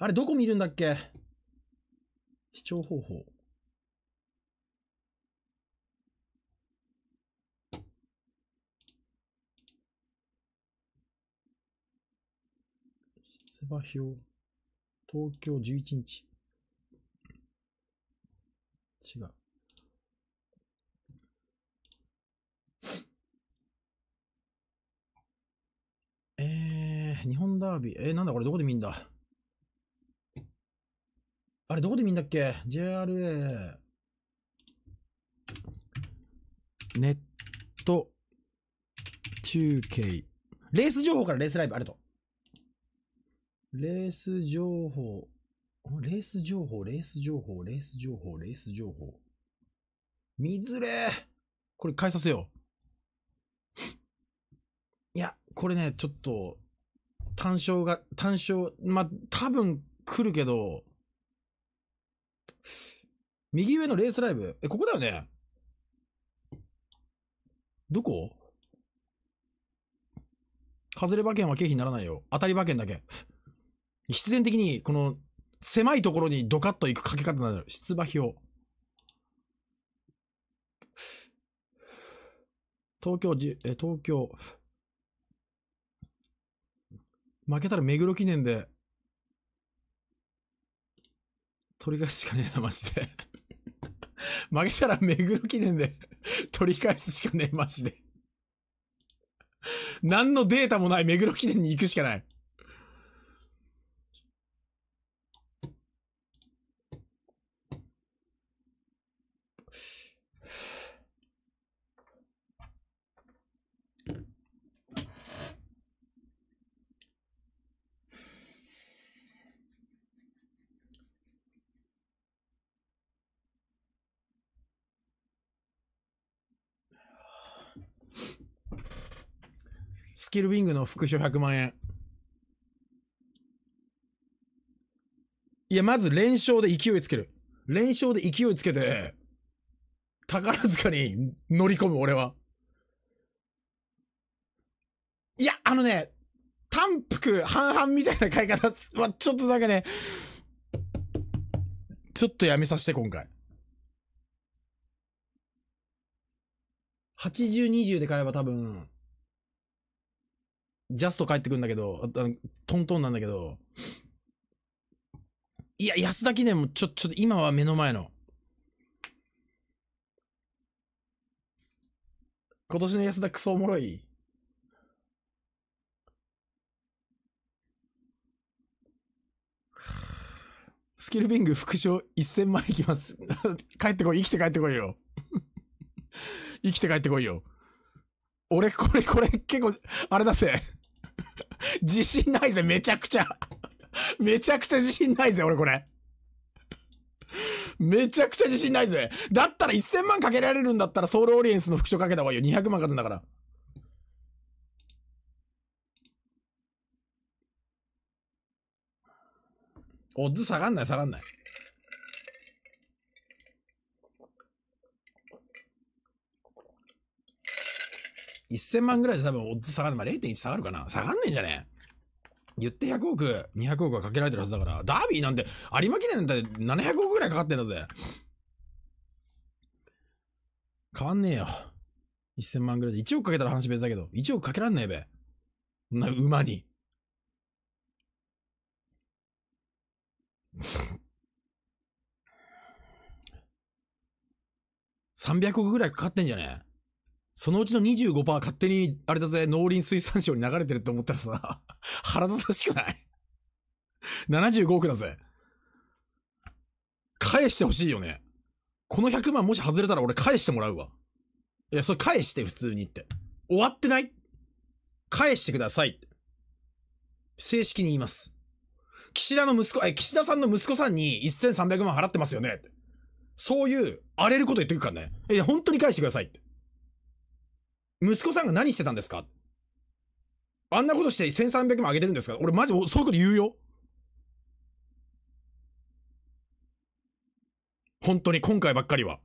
あれ、どこ見るんだっけ視聴方法。馬東京11日。違う。えー、日本ダービー。えー、なんだこれどこで見んだあれどこで見んだっけ ?JRA。ネット中継。レース情報からレースライブ、ありがとう。レース情報。レース情報、レース情報、レース情報、レース情報。水ずれこれ変えさせよう。いや、これね、ちょっと、単勝が、単勝、ま多分来るけど、右上のレースライブ。え、ここだよねどこ外れ馬券は経費にならないよ。当たり馬券だけ。必然的に、この、狭いところにドカッと行くかけ方になよ、出馬表。東京じ、え、東京。負けたら目黒記念で、取り返すしかねえな、マジで。負けたら目黒記念で取り返すしかねえ、マジで何のデータもない目黒記念に行くしかない。スキルウィングの副賞100万円。いや、まず連勝で勢いつける。連勝で勢いつけて、宝塚に乗り込む、俺は。いや、あのね、単服半々みたいな買い方は、ちょっとだけね、ちょっとやめさせて、今回。80、20で買えば多分、ジャスト帰ってくんだけど、トントンなんだけど、いや、安田記念もちょ、ちょっと今は目の前の。今年の安田クソおもろい。スキルビング副賞1000万いきます。帰ってこい、生きて帰ってこいよ。生きて帰ってこいよ。俺、これ、これ、結構、あれだぜ。自信ないぜ、めちゃくちゃ。めちゃくちゃ自信ないぜ、俺これ。めちゃくちゃ自信ないぜ。だったら1000万かけられるんだったらソウルオリエンスの副賞かけた方がいいよ。200万勝つんだから。オッズ下がんない、下がんない。1000万ぐらいじゃ多分オッズ下がる。まあ、0.1下がるかな下がんねえんじゃね言って100億、200億はかけられてるはずだから、ダービーなんて、有馬記念なんて700億ぐらいかかってんだぜ。変わんねえよ。1000万ぐらいで。1億かけたら話別だけど、1億かけらんねえべ。な、馬に。300 億ぐらいかかってんじゃねえそのうちの25%勝手に、あれだぜ、農林水産省に流れてるって思ったらさ、腹立たしくない ?75 億だぜ。返してほしいよね。この100万もし外れたら俺返してもらうわ。いや、それ返して普通にって。終わってない返してください。正式に言います。岸田の息子、え、岸田さんの息子さんに1300万払ってますよねそういう荒れること言ってくるからね。いや、本当に返してくださいって。息子さんが何してたんですかあんなことして1300万上げてるんですか俺マジそういうこと言うよ。本当に今回ばっかりは。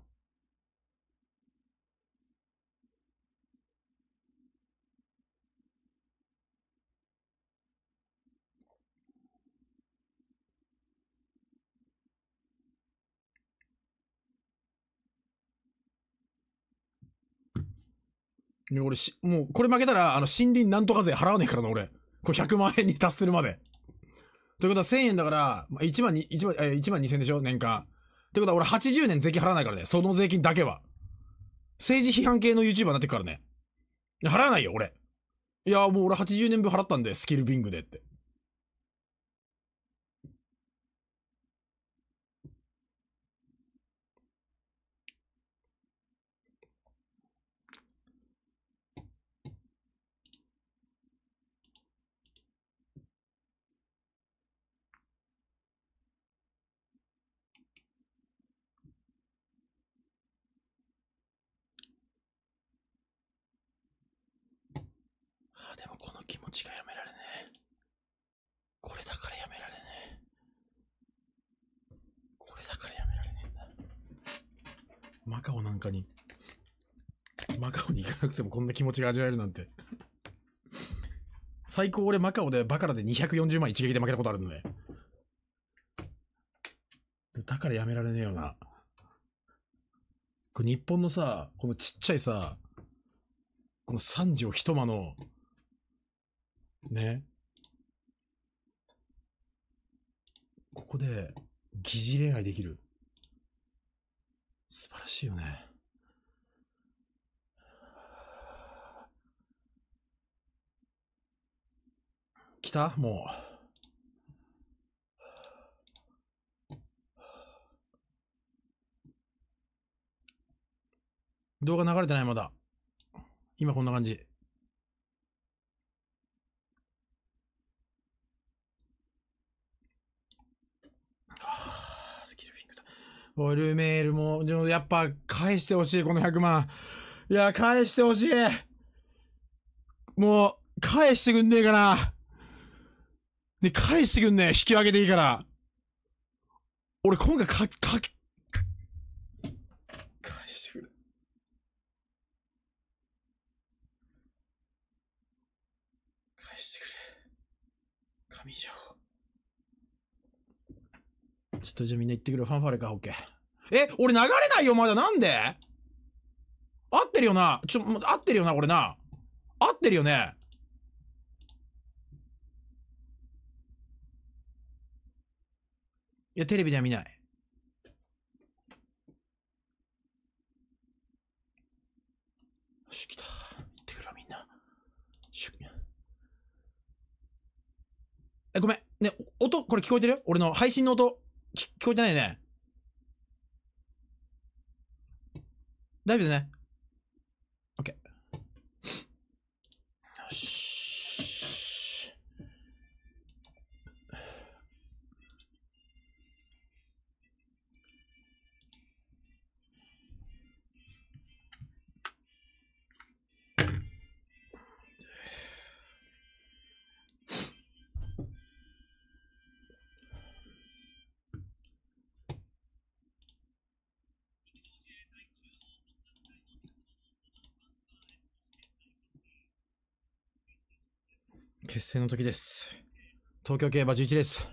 ね、俺し、もう、これ負けたら、あの、森林なんとか税払わねえからな、俺。これ100万円に達するまで。ということは1000円だから、ま1万に、1万、え1万2000でしょ年間。ってことは俺80年税金払わないからね。その税金だけは。政治批判系の YouTuber になってくからね。払わないよ、俺。いや、もう俺80年分払ったんで、スキルビングでって。ちがやめられねえ。これだからやめられねえ。これだからやめられねえんだ。マカオなんかに、マカオに行かなくてもこんな気持ちが味わえるなんて。最高俺マカオでバカラで240万一撃で負けたことあるので。だからやめられねえよな。これ日本のさ、このちっちゃいさ、この3畳一間のね。ここで疑似恋愛できる。素晴らしいよね。来たもう。動画流れてないまだ。今こんな感じ。オルメールも、やっぱ返してほしい、この100万。いや、返してほしい。もう、返してくんねえかな。ね、返してくんねえ。引き分けていいから。俺、今回か、か、か返してくれ。返してくれ。上条。ちょっとじゃあみんな行ってくる。ファンファーレか、オッケー。え、俺流れないよ、まだ。なんで合ってるよな。ちょ、合ってるよな、これな。合ってるよね。いや、テレビでは見ない。よし、来た。行ってくるわ、みんな。しゅえ、ごめん。ね、音、これ聞こえてる俺の配信の音。聞こえてないね。大丈夫だね。OK。よし。決戦の時です。東京競馬11レース。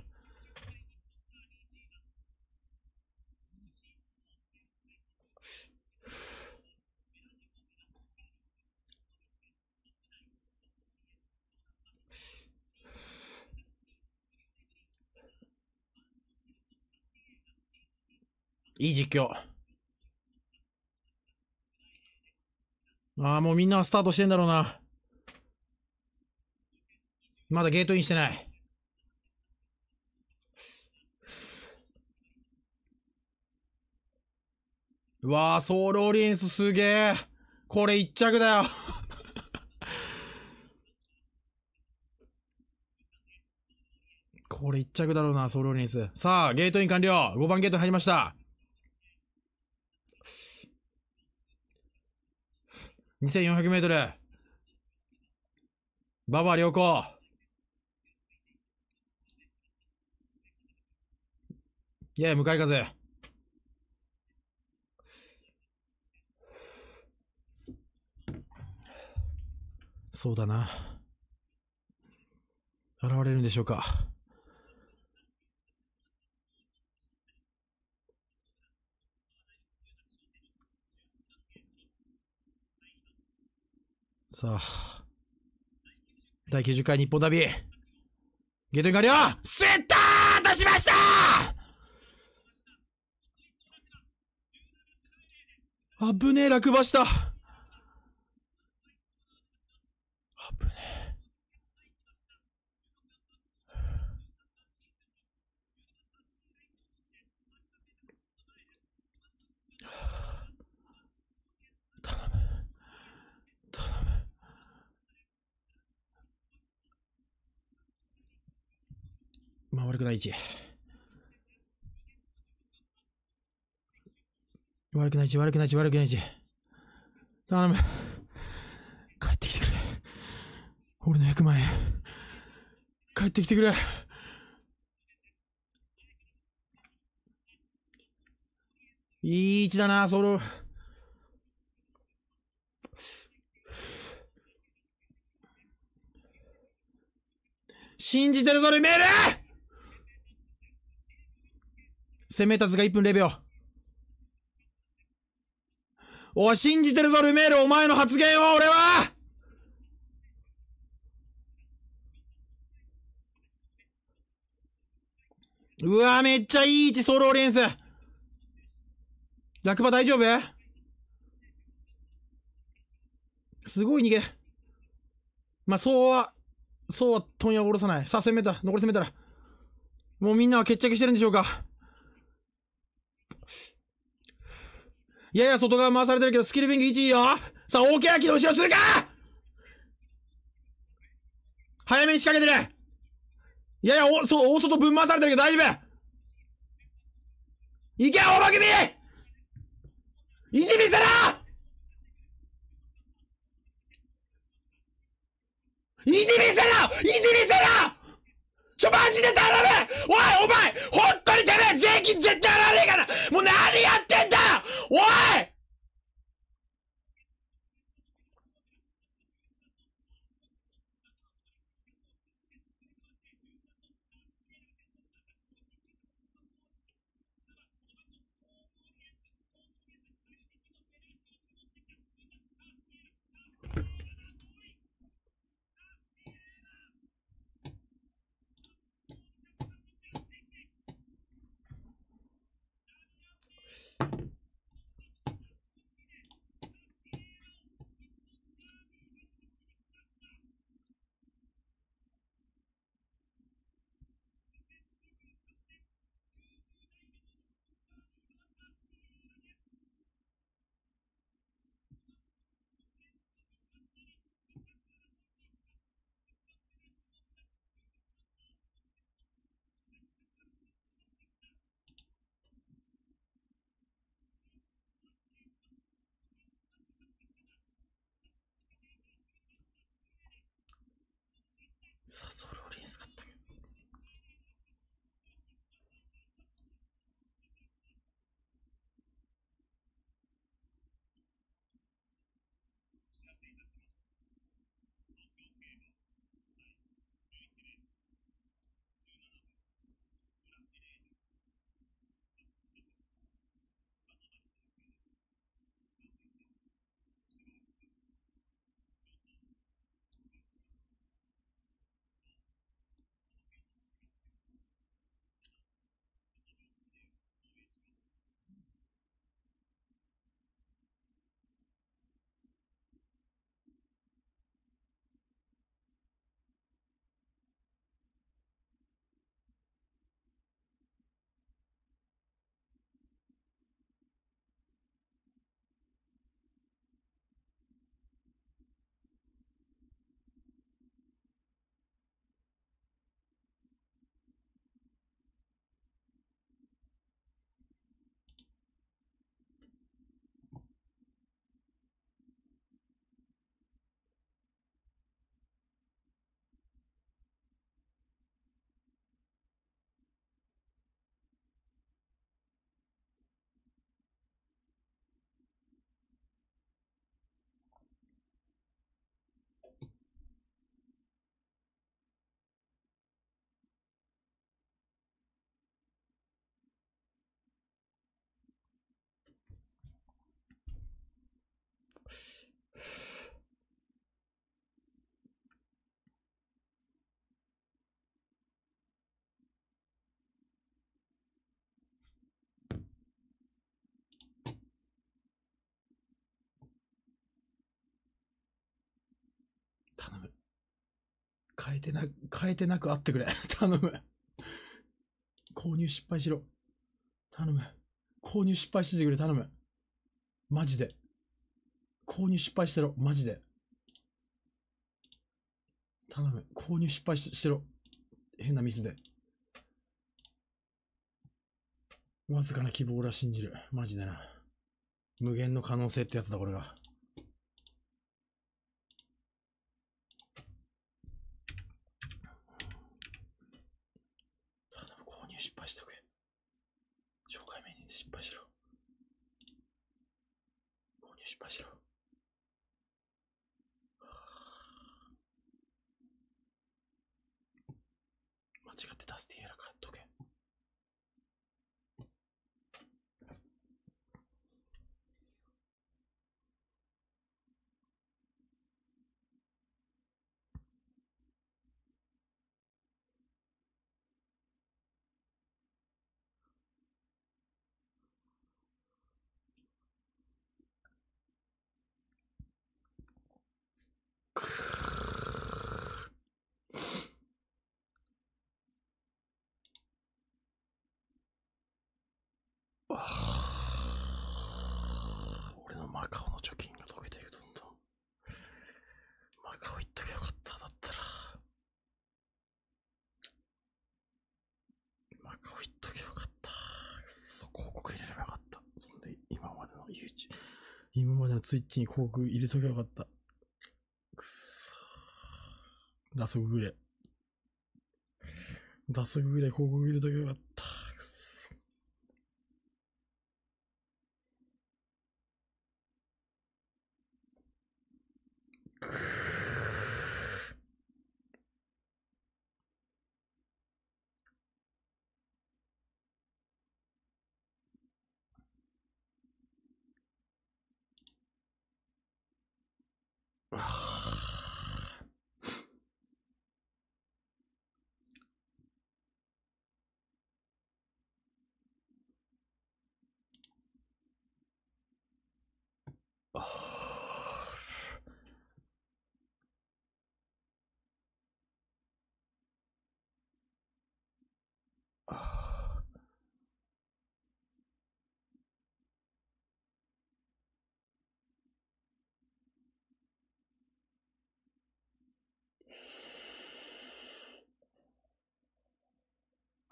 いい実況。ああ、もうみんなスタートしてんだろうな。まだゲートインしてない。うわあ、ソウルオリエンスすげえ。これ一着だよ これ一着だろうな、ソウルオリエンス。さあ、ゲートイン完了。5番ゲートに入りました。2400メートル。馬場良好。イや、向かい風。そうだな。現れるんでしょうか。さあ。第90回日本旅。ゲートイン完了セッターとしましたあぶねえ、落馬した。あぶねえ。頼む。頼む。まあ悪くない位置。悪くないし、悪くないし、悪くないし。頼む。帰ってきてくれ。俺の100万円。帰ってきてくれ。いい位置だな、ソロ。信じてるぞ、ルメール攻め立つが1分0秒。お信じてるぞ、ルメール、お前の発言を、俺はうわめっちゃいい位置、ソーオリエンス。落馬大丈夫すごい逃げ。まあ、そうは、そうは問屋を下ろさない。さあ、攻めた。残り攻めたら。もうみんなは決着してるんでしょうかいやいや、外側回されてるけど、スキルビング1位よさあ、大ケヤキの後ろ通過早めに仕掛けてるいやいや、お、そう、大外ぶん回されてるけど大丈夫いけ、大負けみ意地見せろ意地見せろ意地見せろちょ、マジで頼むおい、お前、本当にてめえ、税金絶対払わねえからもう何やってんだよおい頼む。変えてな、変えてなくあってくれ。頼む。購入失敗しろ。頼む。購入失敗してくれ、頼む。マジで。購入失敗してろ、マジで。頼む。購入失敗してろ。変なミスで。わずかな希望ら信じる。マジでな。無限の可能性ってやつだ、これが。失敗しとけ。紹介メニューで失敗しろ。購入失敗しろ。間違って出すてやジだ、ツイッチに広告入れときゃよかった。くそー。打足ぐれ。打足ぐれ広告入れときゃよかった。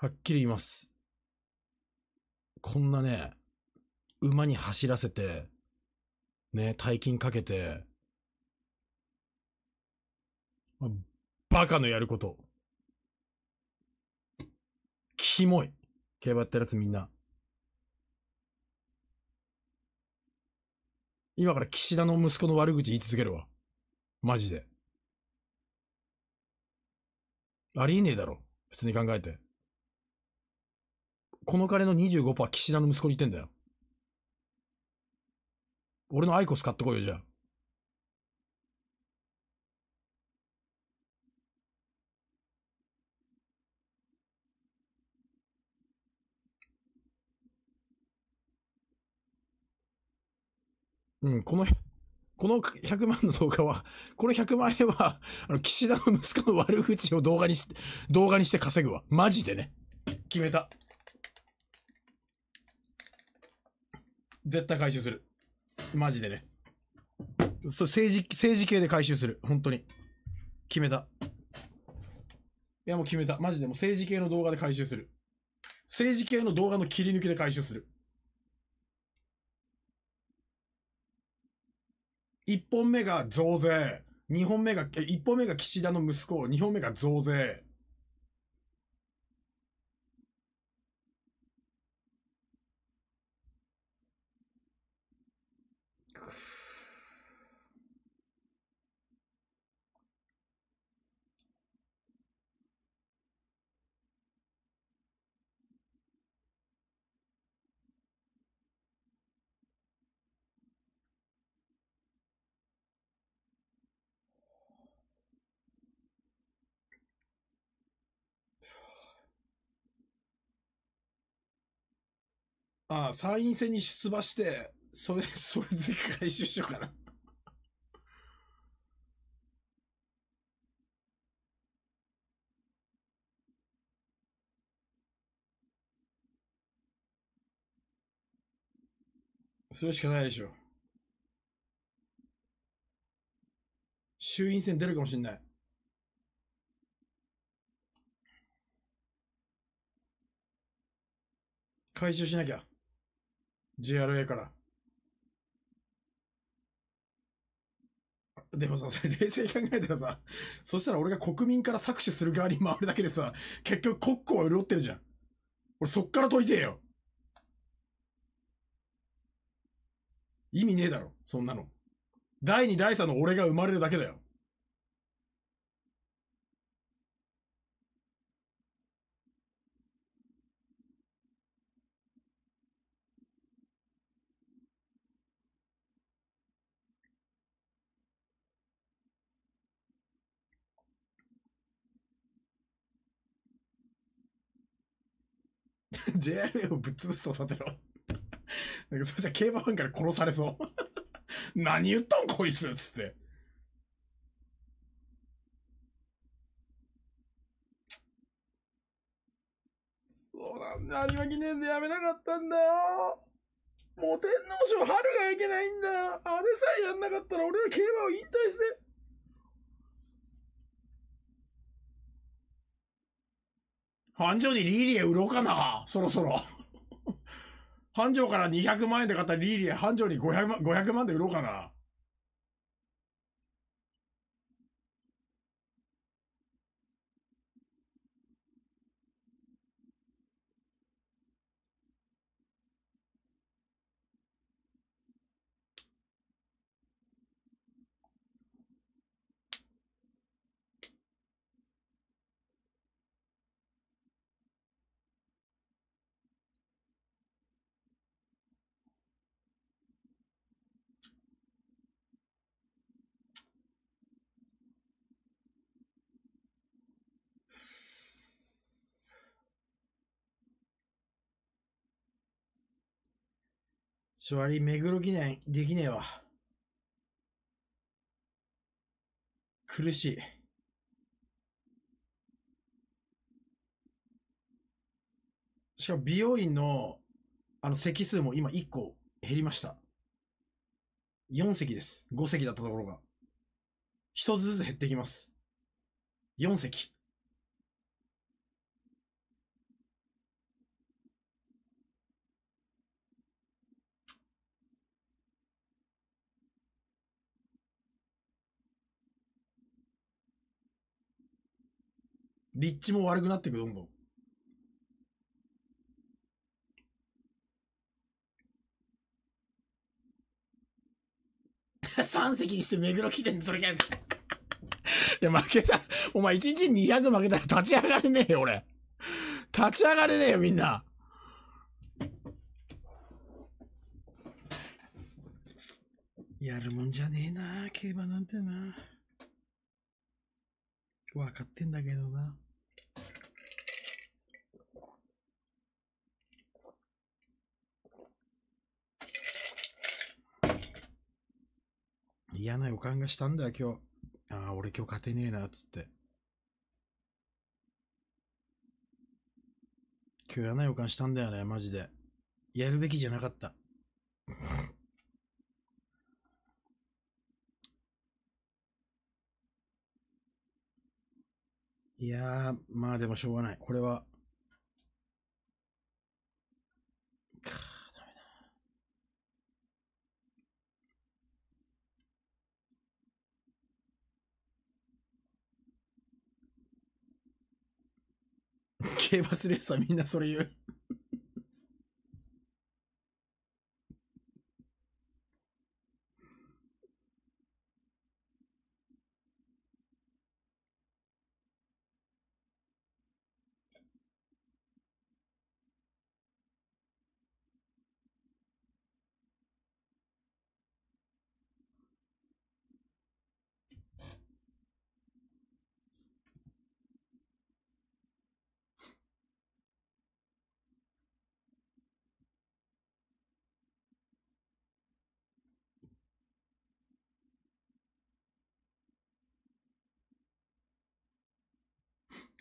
はっきり言います。こんなね、馬に走らせて、ね、大金かけて、バカのやること。キモい。競馬やってるやつみんな。今から岸田の息子の悪口言い続けるわ。マジで。ありえねえだろ。普通に考えて。この金の25%は岸田の息子に言ってんだよ。俺のアイコス買ってこいよ、じゃあ。うん、この、この100万の動画は、この100万円は、あの、岸田の息子の悪口を動画にして、動画にして稼ぐわ。マジでね。決めた。絶対回収する。マジでね。そう、政治、政治系で回収する。本当に。決めた。いや、もう決めた。マジでもう政治系の動画で回収する。政治系の動画の切り抜きで回収する。1本目が増税。2本目が、1本目が岸田の息子。2本目が増税。あ、参院選に出馬して、それ、それで回収しようかな。それしかないでしょ。衆院選出るかもしんない。回収しなきゃ。j r a から。でもさ、冷静に考えたらさ、そしたら俺が国民から搾取する側に回るだけでさ、結局国庫は潤ってるじゃん。俺そっから取りてえよ。意味ねえだろ、そんなの。第二、第三の俺が生まれるだけだよ。JRA をぶっ潰すとさてろ。なんかそしたら競馬ファンから殺されそう。何言ったんこいつつって。そうなんだ。有馬記念でやめなかったんだよ。もう天皇賞春がいけないんだ。あれさえやんなかったら俺は競馬を引退して。繁盛にリーリエ売ろうかなそろそろ。繁盛から200万円で買ったリーリエ、繁盛に500万、500万で売ろうかな座り、目黒記念、できねえわ。苦しい。しかも美容院の、あの、席数も今1個減りました。4席です。5席だったところが。1つずつ減っていきます。4席。立地も悪くなっていく、どんどん。三席にして目黒起点で取り返す。いや、負けた。お前1日200負けたら立ち上がれねえよ、俺。立ち上がれねえよ、みんな。やるもんじゃねえな、競馬なんてな。分かってんだけどな。嫌な予感がしたんだよ、今日。ああ、俺今日勝てねえな、つって。今日嫌な予感したんだよね、マジで。やるべきじゃなかった。いやー、まあでもしょうがない。これは競馬スるやつはみんなそれ言う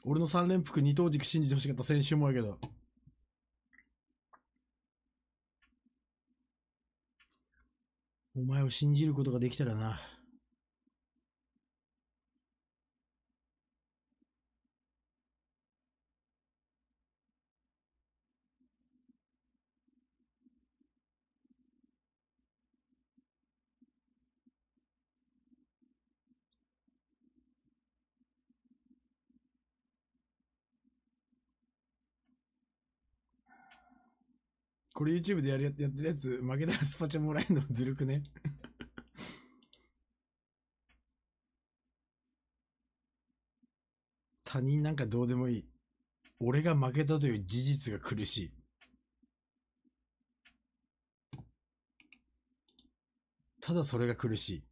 俺の三連服二等軸信じてほしかった先週もやけど。お前を信じることができたらな。これ YouTube でやるややってるやつ、負けたらスパチャもらえるの ずるくね 他人なんかどうでもいい。俺が負けたという事実が苦しい。ただそれが苦しい。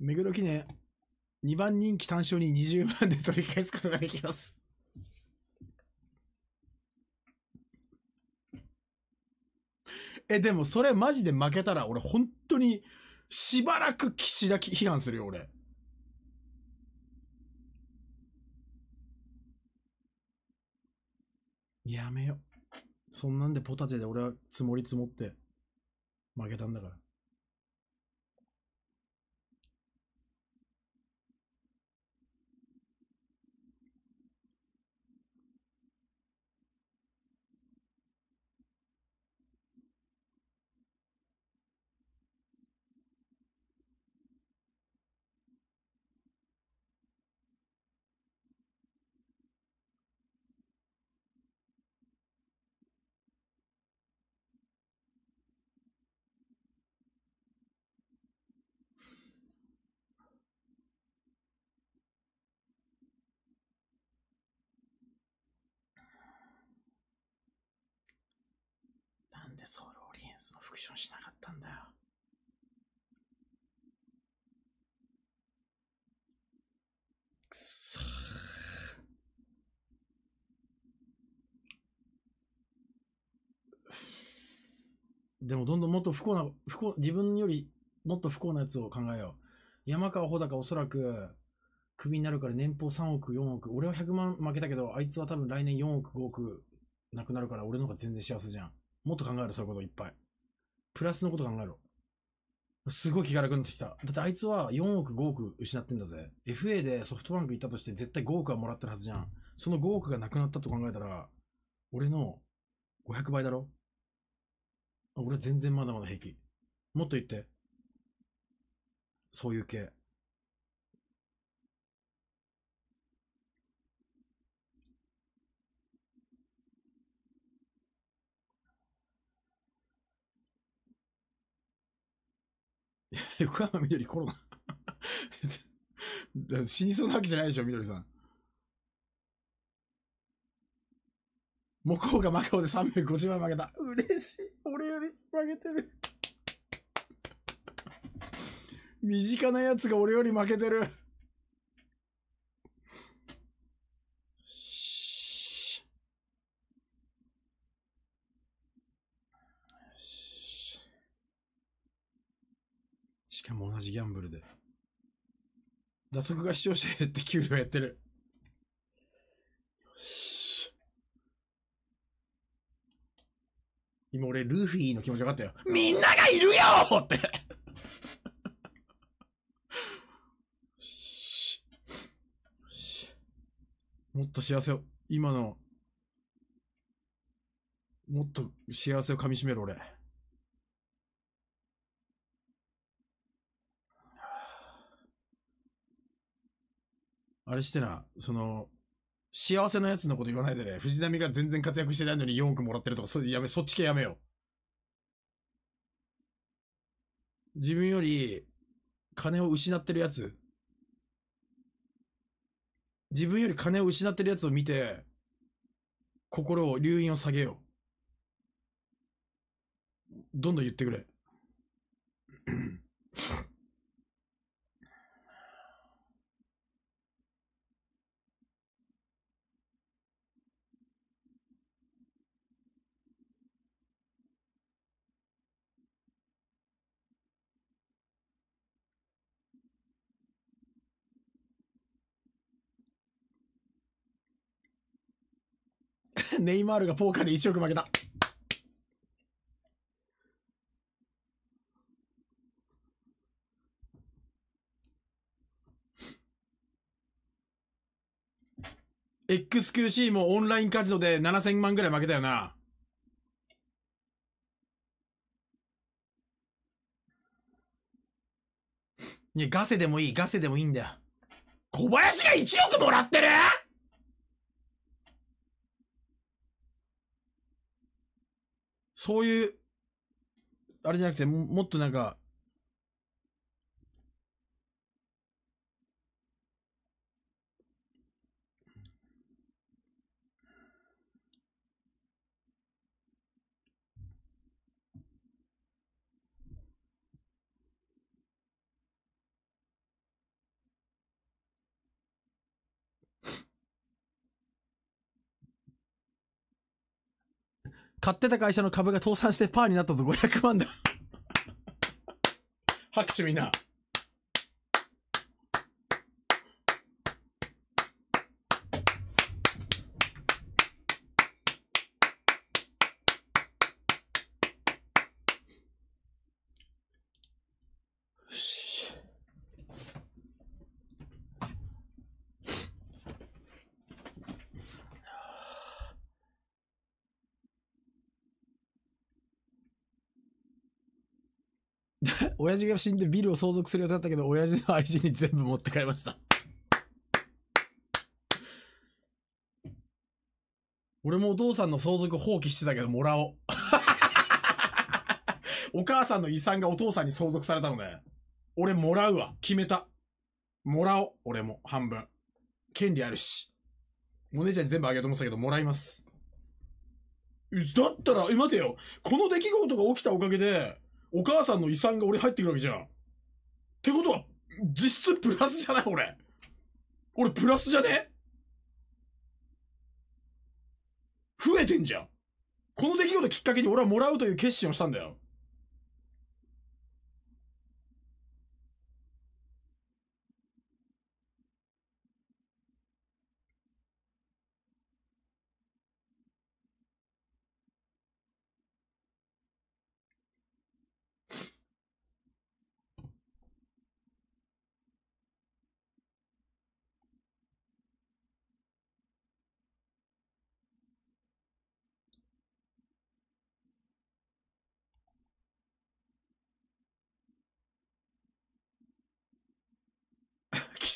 目黒記念、2番人気単勝に20万で取り返すことができます。え、でもそれマジで負けたら俺本当にしばらく岸田批判するよ俺。やめよ。そんなんでポタジェで俺は積もり積もって負けたんだから。その復唱しなかったんだよ。くそでもどんどんもっと不幸な、不幸、自分よりもっと不幸なやつを考えよう。山川穂高おそらく、クビになるから年俸3億、4億。俺は100万負けたけど、あいつは多分来年4億、5億なくなるから、俺の方が全然幸せじゃん。もっと考える、そういうこといっぱい。プラスのこと考えろ。すごい気が楽になってきた。だってあいつは4億5億失ってんだぜ。FA でソフトバンク行ったとして絶対5億はもらってるはずじゃん。その5億がなくなったと考えたら、俺の500倍だろ俺は全然まだまだ平気。もっと言って。そういう系。いや、横山みどりコロナ 死にそうなわけじゃないでしょ、みどりさん。向こうがマカオで350万負けた。嬉しい。俺より負けてる。身近なやつが俺より負けてる。ジギャンブルで。打足が視聴者減って給料やってる。よし。今俺、ルーフィーの気持ちよかったよ。みんながいるよってもっと幸せを、今の、もっと幸せをかみしめる俺。あれしてな、その、幸せな奴のこと言わないでね、藤波が全然活躍してないのに4億もらってるとか、そやめ、そっち系やめよう。自分より、金を失ってるやつ。自分より金を失ってるやつを見て、心を、留飲を下げよう。どんどん言ってくれ。ネイマールがポーカーで1億負けた。XQC もオンラインカジノで7000万ぐらい負けたよな。いや、ガセでもいい、ガセでもいいんだよ。小林が1億もらってるそういう、あれじゃなくても、もっとなんか、買ってた会社の株が倒産してパーになったぞ500万だ 拍手みんな親父が死んでビルを相続するようになったけど、親父の愛人に全部持って帰りました。俺もお父さんの相続放棄してたけど、もらおう。お母さんの遺産がお父さんに相続されたので、俺もらうわ。決めた。もらおう。俺も、半分。権利あるし。お姉ちゃんに全部あげようと思ってたけど、もらいます。だったら、え、待てよ。この出来事が起きたおかげで、お母さんの遺産が俺入ってくるわけじゃん。ってことは、実質プラスじゃない俺。俺プラスじゃね増えてんじゃん。この出来事きっかけに俺はもらうという決心をしたんだよ。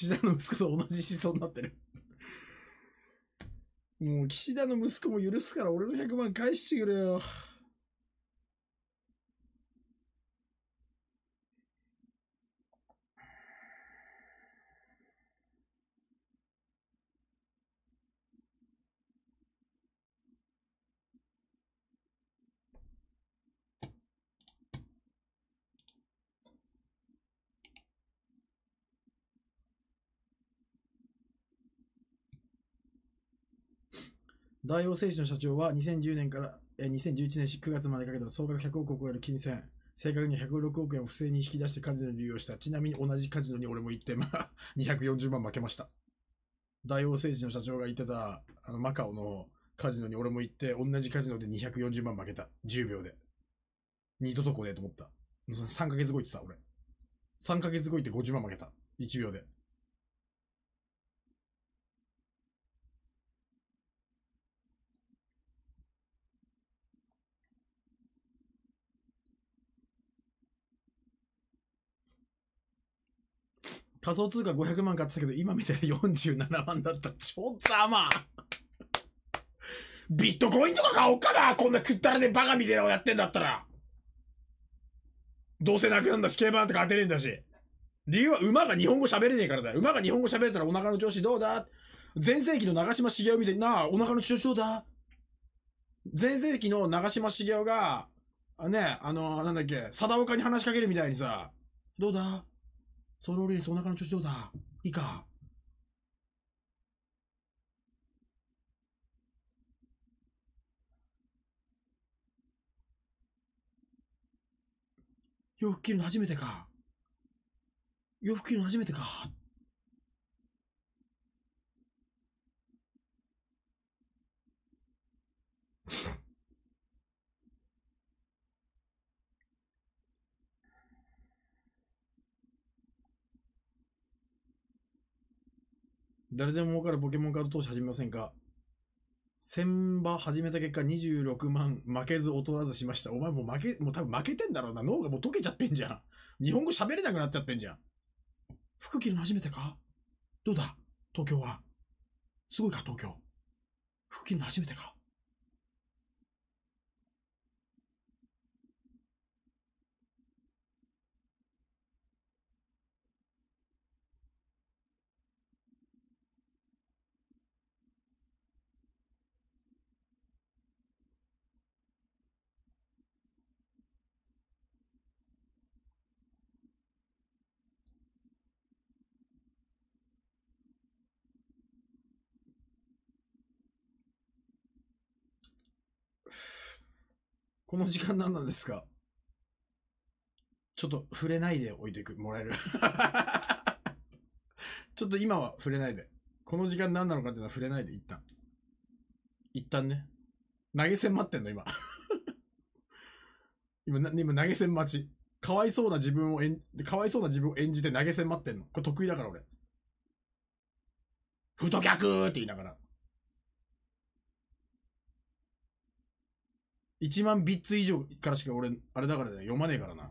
岸田の息子と同じ思想になってるもう岸田の息子も許すから俺の100万返してくれよ。大王製紙の社長は2010年からえ2011年9月までかけた総額100億を超える金銭、正確に106億円を不正に引き出してカジノに利用した。ちなみに同じカジノに俺も行って、まあ、240 万負けました。大王製紙の社長が言ってた、あの、マカオのカジノに俺も行って、同じカジノで240万負けた。10秒で。二度と来ねえと思った。3ヶ月後行ってた、俺。3ヶ月後行って50万負けた。1秒で。仮想通貨500万買ってたけど、今みたいに47万だった。ちょっとまビットコインとか買おうかなこんなくったらねバカみたいなのやってんだったら。どうせなくなんだし、競馬なんて当てねえんだし。理由は馬が日本語喋れねえからだよ。馬が日本語喋れたらお腹の調子どうだ前世紀の長嶋茂雄みたいなお腹の調子どうだ前世紀の長嶋茂雄が、あね、あのー、なんだっけ、田岡に話しかけるみたいにさ、どうだソロレースお腹の調子どうだいいか洋服着るの初めてか洋服着るの初めてか 誰でも儲かるポケモンカード投資始めませんか千場始めた結果26万負けず劣らずしました。お前もう負け、もう多分負けてんだろうな。脳がもう溶けちゃってんじゃん。日本語喋れなくなっちゃってんじゃん。服着るの初めてかどうだ東京は。すごいか東京。服着るの初めてかの時間何なんですかちょっと触れないで置いてく、もらえる ちょっと今は触れないで。この時間何なのかっていうのは触れないで、一旦。一旦ね。投げ銭待ってんの、今。今、今投げ銭待ち。かわいそうな自分を演、かわいそうな自分を演じて投げ銭待ってんの。これ得意だから俺。ふと客って言いながら。1万ビッツ以上からしか俺、あれだからね、読まねえからな。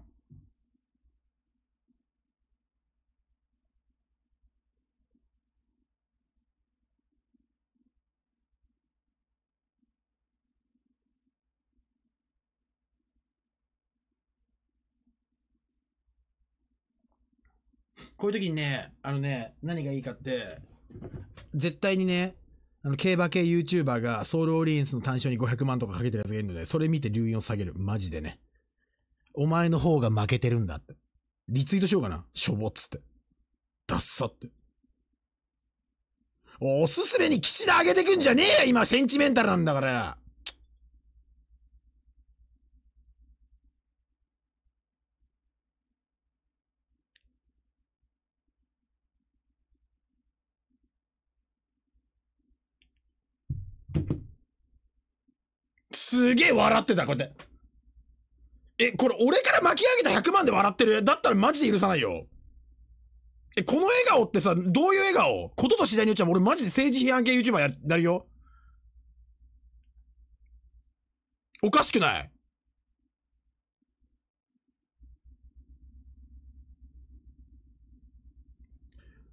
こういう時にね、あのね、何がいいかって、絶対にね、あの、競馬系 YouTuber がソウルオリエンスの単勝に500万とかかけてるやつがいるので、それ見て留飲を下げる。マジでね。お前の方が負けてるんだって。リツイートしようかな。しょぼっつって。ダッサって。おすすめに岸田上げてくんじゃねえよ今センチメンタルなんだからすげえ笑ってた、こうやって。え、これ俺から巻き上げた100万で笑ってるだったらマジで許さないよ。え、この笑顔ってさ、どういう笑顔ことと次第によっちゃ俺マジで政治批判系 YouTuber や、なるよ。おかしくない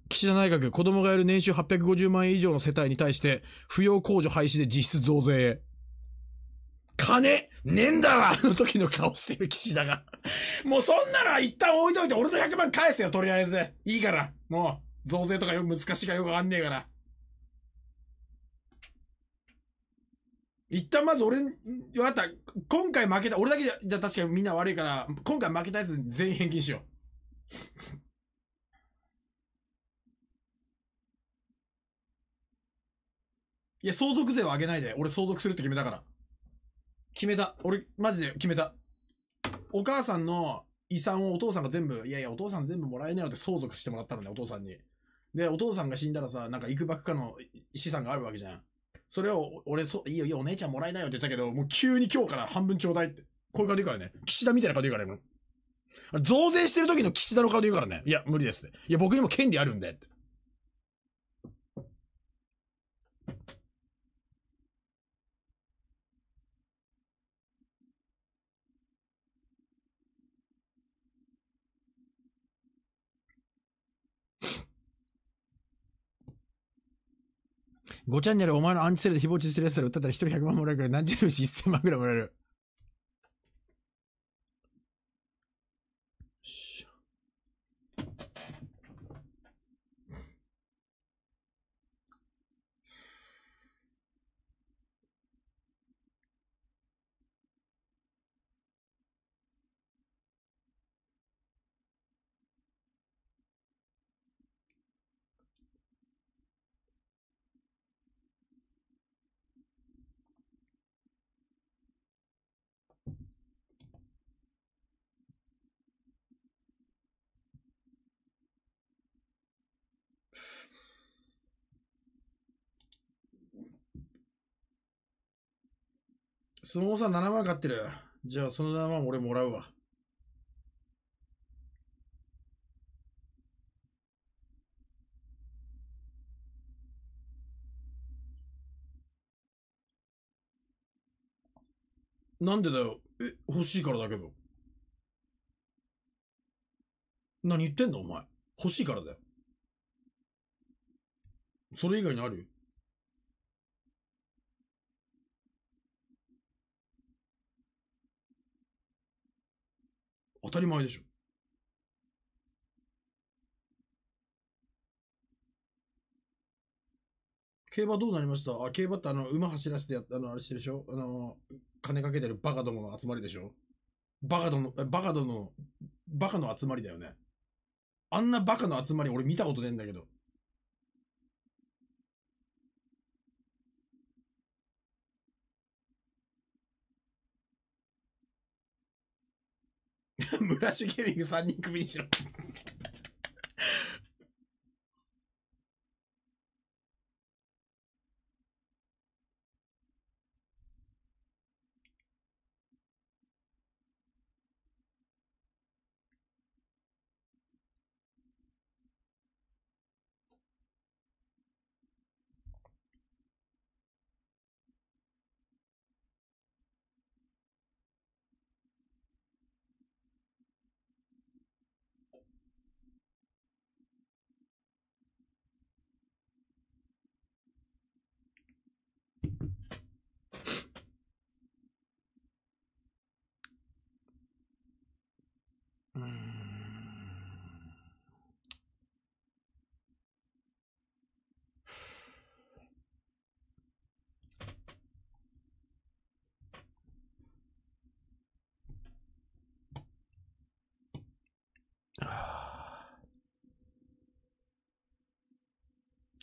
岸田内閣、子供がいる年収850万円以上の世帯に対して、扶養控除廃止で実質増税。金ねえんだわ の時の顔してる岸田が。もうそんなら一旦置いといて、俺の100万返せよ、とりあえず。いいから。もう、増税とかよく難しいかよくわかんねえから。一旦まず俺、よかった。今回負けた、俺だけじゃ確かにみんな悪いから、今回負けたやつ全員返金しよう。いや、相続税は上げないで。俺相続するって決めたから。決めた。俺、マジで決めた。お母さんの遺産をお父さんが全部、いやいや、お父さん全部もらえないよって相続してもらったのね、お父さんに。で、お父さんが死んだらさ、なんかいくばくかの資産があるわけじゃん。それを、俺、そ、いいよいいよ、お姉ちゃんもらえないよって言ったけど、もう急に今日から半分ちょうだいって。こういう顔で言うからね。岸田みたいな顔で言うからね。増税してる時の岸田の顔で言うからね。いや、無理ですって。いや、僕にも権利あるんでって。5チャンネルお前のアンチセルで誹謗中傷するやつら歌ったら1人100万もらえるから何十年し1000万ぐらいもらえる。相撲さん7万買ってる。じゃあその7万俺もらうわ。なんでだよ。え、欲しいからだけど。何言ってんのお前。欲しいからだよ。それ以外にある当たり前でしょ。競馬どうなりましたあ、競馬ってあの、馬走らせてやったの、あれしてるでしょあの、金かけてるバカどもの集まりでしょバカどの、バカどの、バカの集まりだよね。あんなバカの集まり俺見たことねえんだけど。村重ゲーミング3人組にしろうん。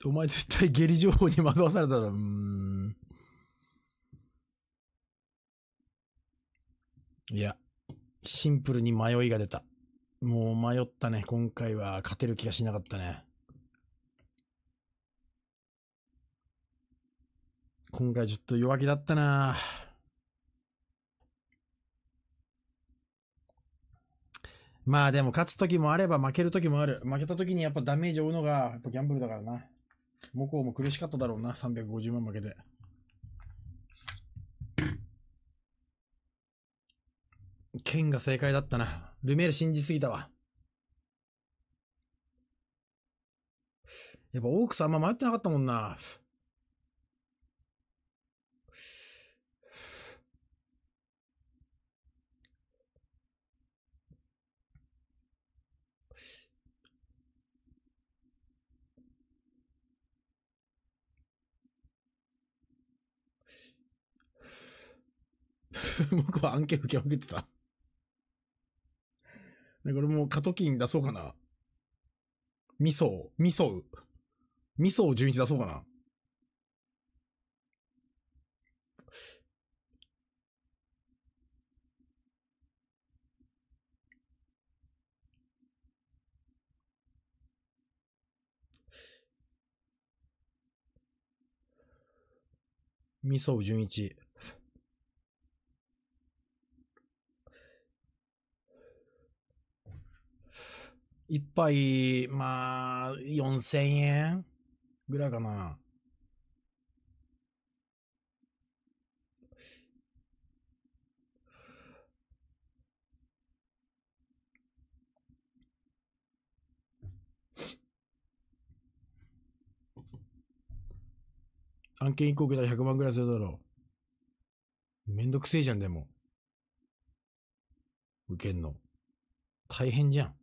お前絶対下痢情報に惑わされたら、うん。いや。シンプルに迷いが出た。もう迷ったね。今回は勝てる気がしなかったね。今回ちょっと弱気だったなまあでも勝つ時もあれば負ける時もある。負けた時にやっぱダメージを負うのがやっぱギャンブルだからな。向こうも苦しかっただろうな。350万負けて。剣が正解だったな。ルメール信じすぎたわ。やっぱオークスあんま迷ってなかったもんな。僕は案件受けまくってただからもカトキン出そうかな。味噌を、味噌う。味噌を11出そうかな。味噌純一。一杯、まあ、4000円ぐらいかな。案件1個受けたら100万ぐらいするだろう。めんどくせえじゃん、でも。受けんの。大変じゃん。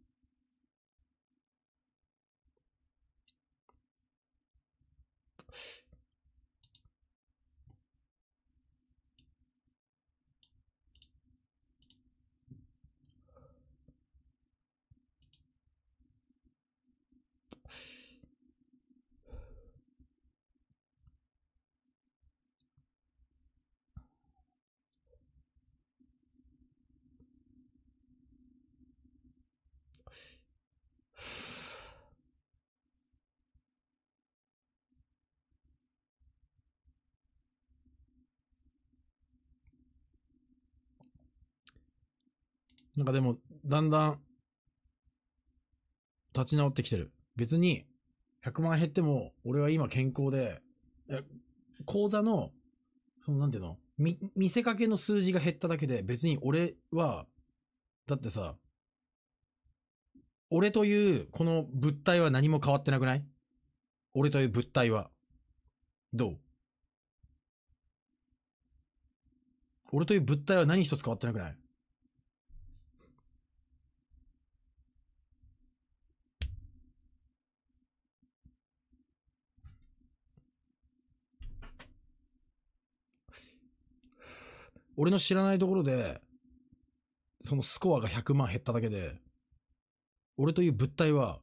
なんかでも、だんだん、立ち直ってきてる。別に、100万減っても、俺は今健康で、口座の、その、なんていうの見せかけの数字が減っただけで、別に俺は、だってさ、俺という、この物体は何も変わってなくない俺という物体は。どう俺という物体は何一つ変わってなくない俺の知らないところで、そのスコアが100万減っただけで、俺という物体は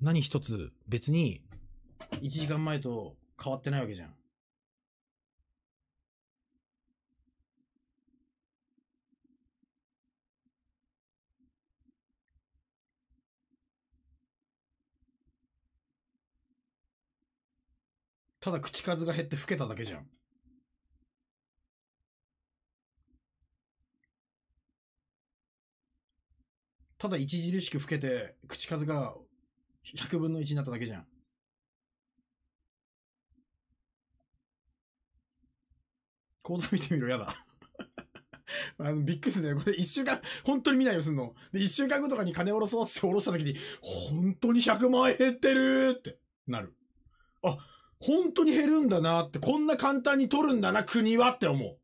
何一つ別に1時間前と変わってないわけじゃん。ただ口数が減って老けただけじゃん。ただ著しく老けて、口数が100分の1になっただけじゃん。ード見てみろ、やだ。あの、びっくりするね。これ一週間、本当に見ないよ、すんの。で、一週間後とかに金下ろそうって下ろした時に、本当に100万円減ってるってなる。あ、本当に減るんだなって、こんな簡単に取るんだな、国はって思う。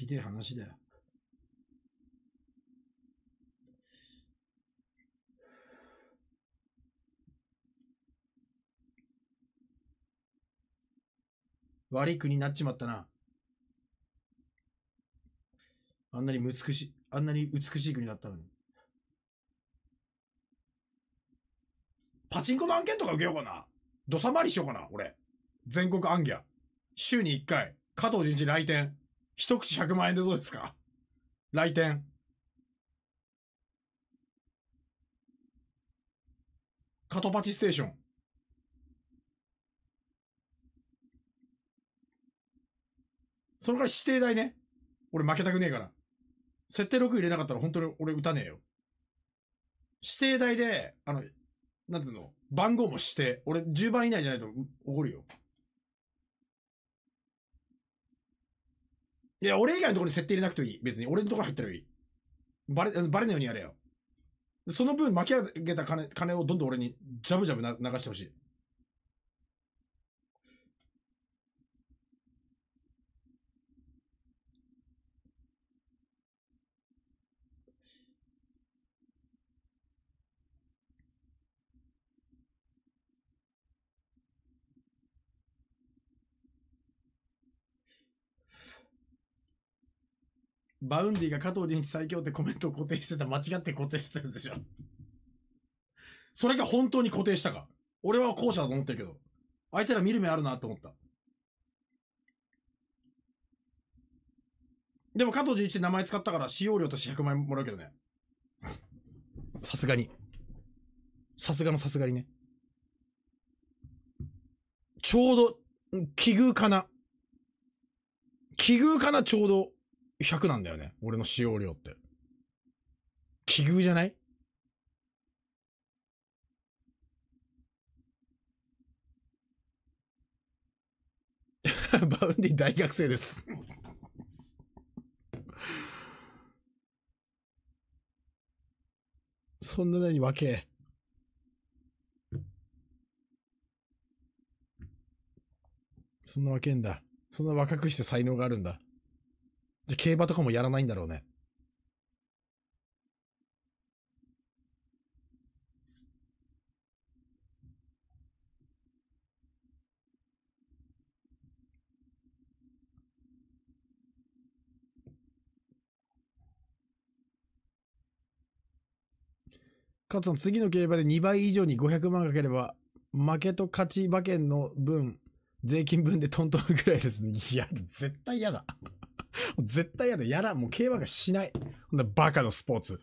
ひでえ話だよ。悪い国になっちまったな。あんなに美しい、あんなに美しい国だったのに。パチンコの案件とか受けようかな。どさまりしようかな、俺。全国案件。週に1回、加藤純一来店。一口100万円でどうですか来店。カトパチステーション。その代わり指定代ね。俺負けたくねえから。設定6入れなかったら本当に俺打たねえよ。指定代で、あの、なんつうの、番号も指定。俺10番以内じゃないとおごるよ。いや、俺以外のところに設定入れなくていい。別に。俺のところ入ったらいい。バレ、バレないようにやれよ。その分、巻き上げた金、金をどんどん俺に、ジャブジャブ流してほしい。バウンディが加藤隆一最強ってコメントを固定してた。間違って固定したやつでしょ。それが本当に固定したか。俺は後者だと思ってるけど。あいつら見る目あるなと思った。でも加藤純一って名前使ったから使用料として100万円もらうけどね。さすがに。さすがのさすがにね。ちょうど、奇遇かな。奇遇かな、ちょうど。100なんだよね。俺の使用量って。奇遇じゃない バウンディ大学生ですそんなにわけ。そんなわけんだ。そんな若くして才能があるんだ。じゃ、競馬とかもやらないんだろうね。カツさん、次の競馬で2倍以上に500万かければ、負けと勝ち馬券の分、税金分でトントンぐらいですいや、絶対嫌だ。絶対やだ。やらん。もう競馬がしない。ほんなバカのスポーツ。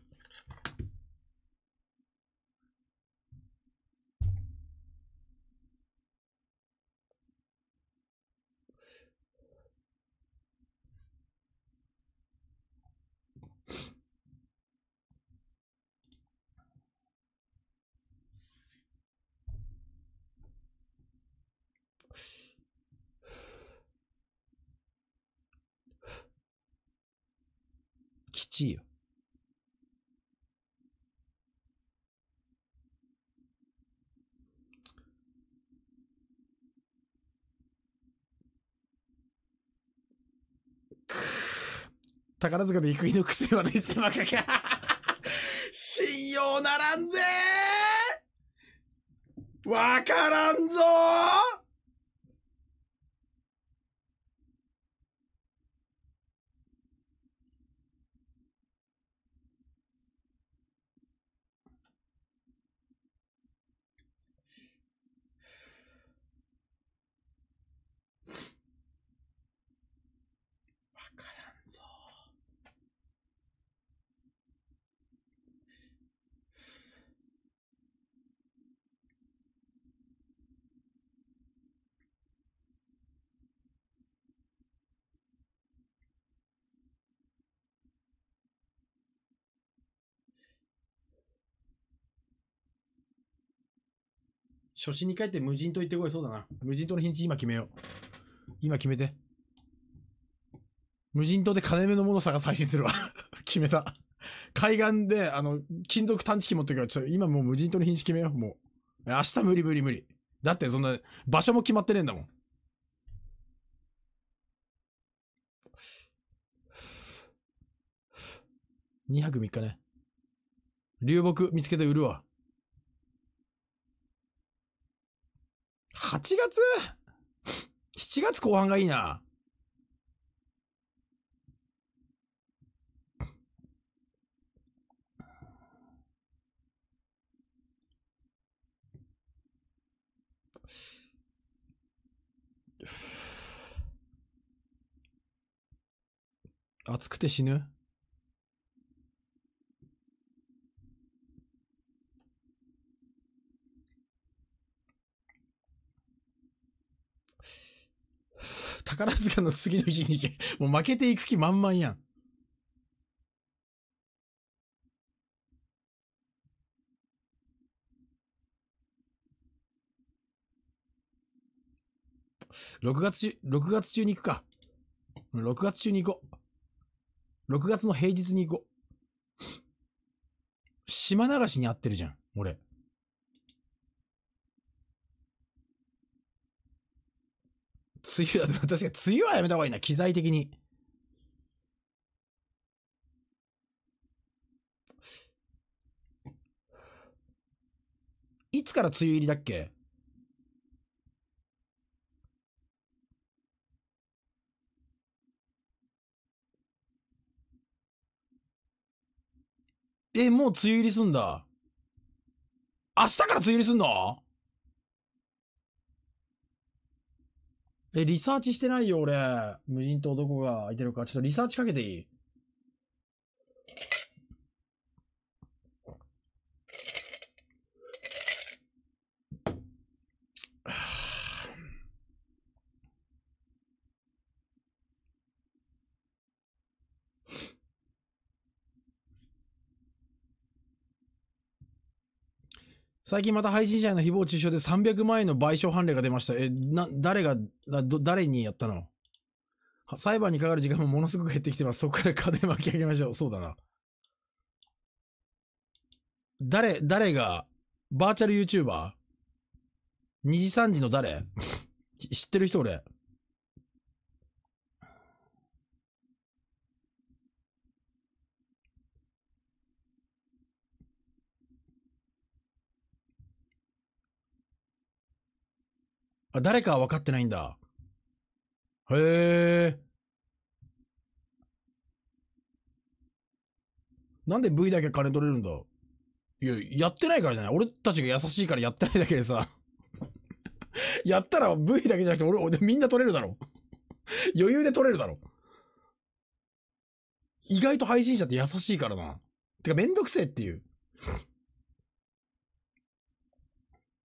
1ー宝塚で幾井の癖はね、まかか。信用ならんぜわからんぞ初心に帰って無人島行ってこいそうだな。無人島の日にち今決めよう。今決めて。無人島で金目のもの探す配信するわ 決めた海岸で、あの、金属探知機持ってくら、ちょ、今もう無人島の日にち決めよう。もう。明日無理無理無理。だってそんな、場所も決まってねえんだもん。2泊3日ね。流木見つけて売るわ。8月 ?7 月後半がいいな。暑くて死ぬ宝塚の次の日に行け。もう負けていく気満々やん。6月中、6月中に行くか。6月中に行こう。6月の平日に行こう。島流しに合ってるじゃん、俺。梅雨は、確かに梅雨はやめた方がいいな、機材的に。いつから梅雨入りだっけえ、もう梅雨入りすんだ。明日から梅雨入りすんのえ、リサーチしてないよ、俺。無人島どこが空いてるか。ちょっとリサーチかけていい最近また配信者への誹謗中傷で300万円の賠償判例が出ました。え、な、誰が、誰にやったの裁判にかかる時間もものすごく減ってきてます。そこから金巻き上げましょう。そうだな。誰、誰が、バーチャル YouTuber? 2時3時の誰 知ってる人俺。あ、誰かは分かってないんだ。へえ。なんで V だけ金取れるんだいや、やってないからじゃない俺たちが優しいからやってないだけでさ。やったら V だけじゃなくて俺、俺、みんな取れるだろ。余裕で取れるだろ。意外と配信者って優しいからな。てかめんどくせえっていう。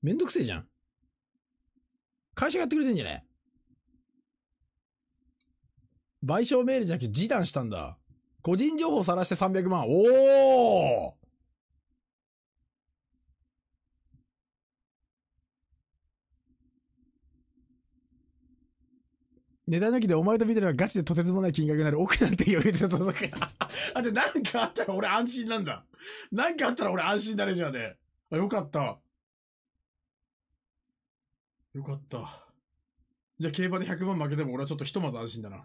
めんどくせえじゃん。会社がやってくれてんじゃね賠償命令じゃなくて示談したんだ。個人情報さらして300万。おー値段抜きでお前と見てるのはガチでとてつもない金額になる。奥なんて余裕で届く。あ、じゃあ何かあったら俺安心なんだ。何かあったら俺安心だね、じゃあね。あ、よかった。よかった。じゃあ競馬で100万負けても俺はちょっとひとまず安心だな。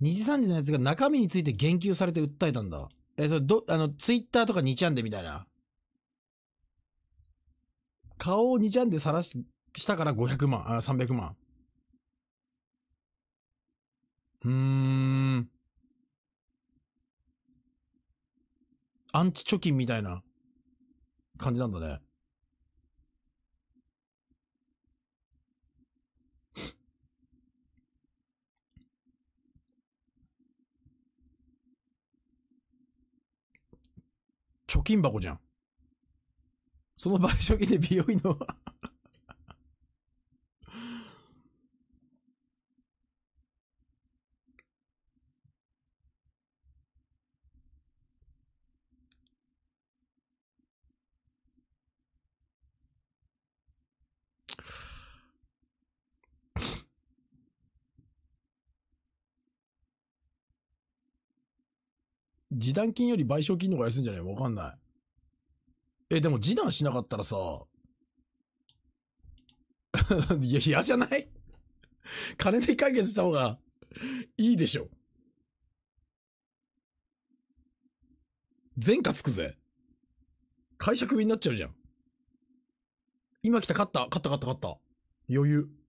二時三時のやつが中身について言及されて訴えたんだ。え、それど、あの、ツイッターとかにちゃんでみたいな。顔をにちゃんで晒し、したから500万、あ、300万。うーん。アンチ貯金みたいな感じなんだね。貯金箱じゃん。その賠償金で美容院の示談金より賠償金の方が安いんじゃないわかんない。え、でも示談しなかったらさ、いや、嫌じゃない金で解決した方がいいでしょ。前科つくぜ。会社クになっちゃうじゃん。今来た、勝った、勝った、勝った、勝った。余裕。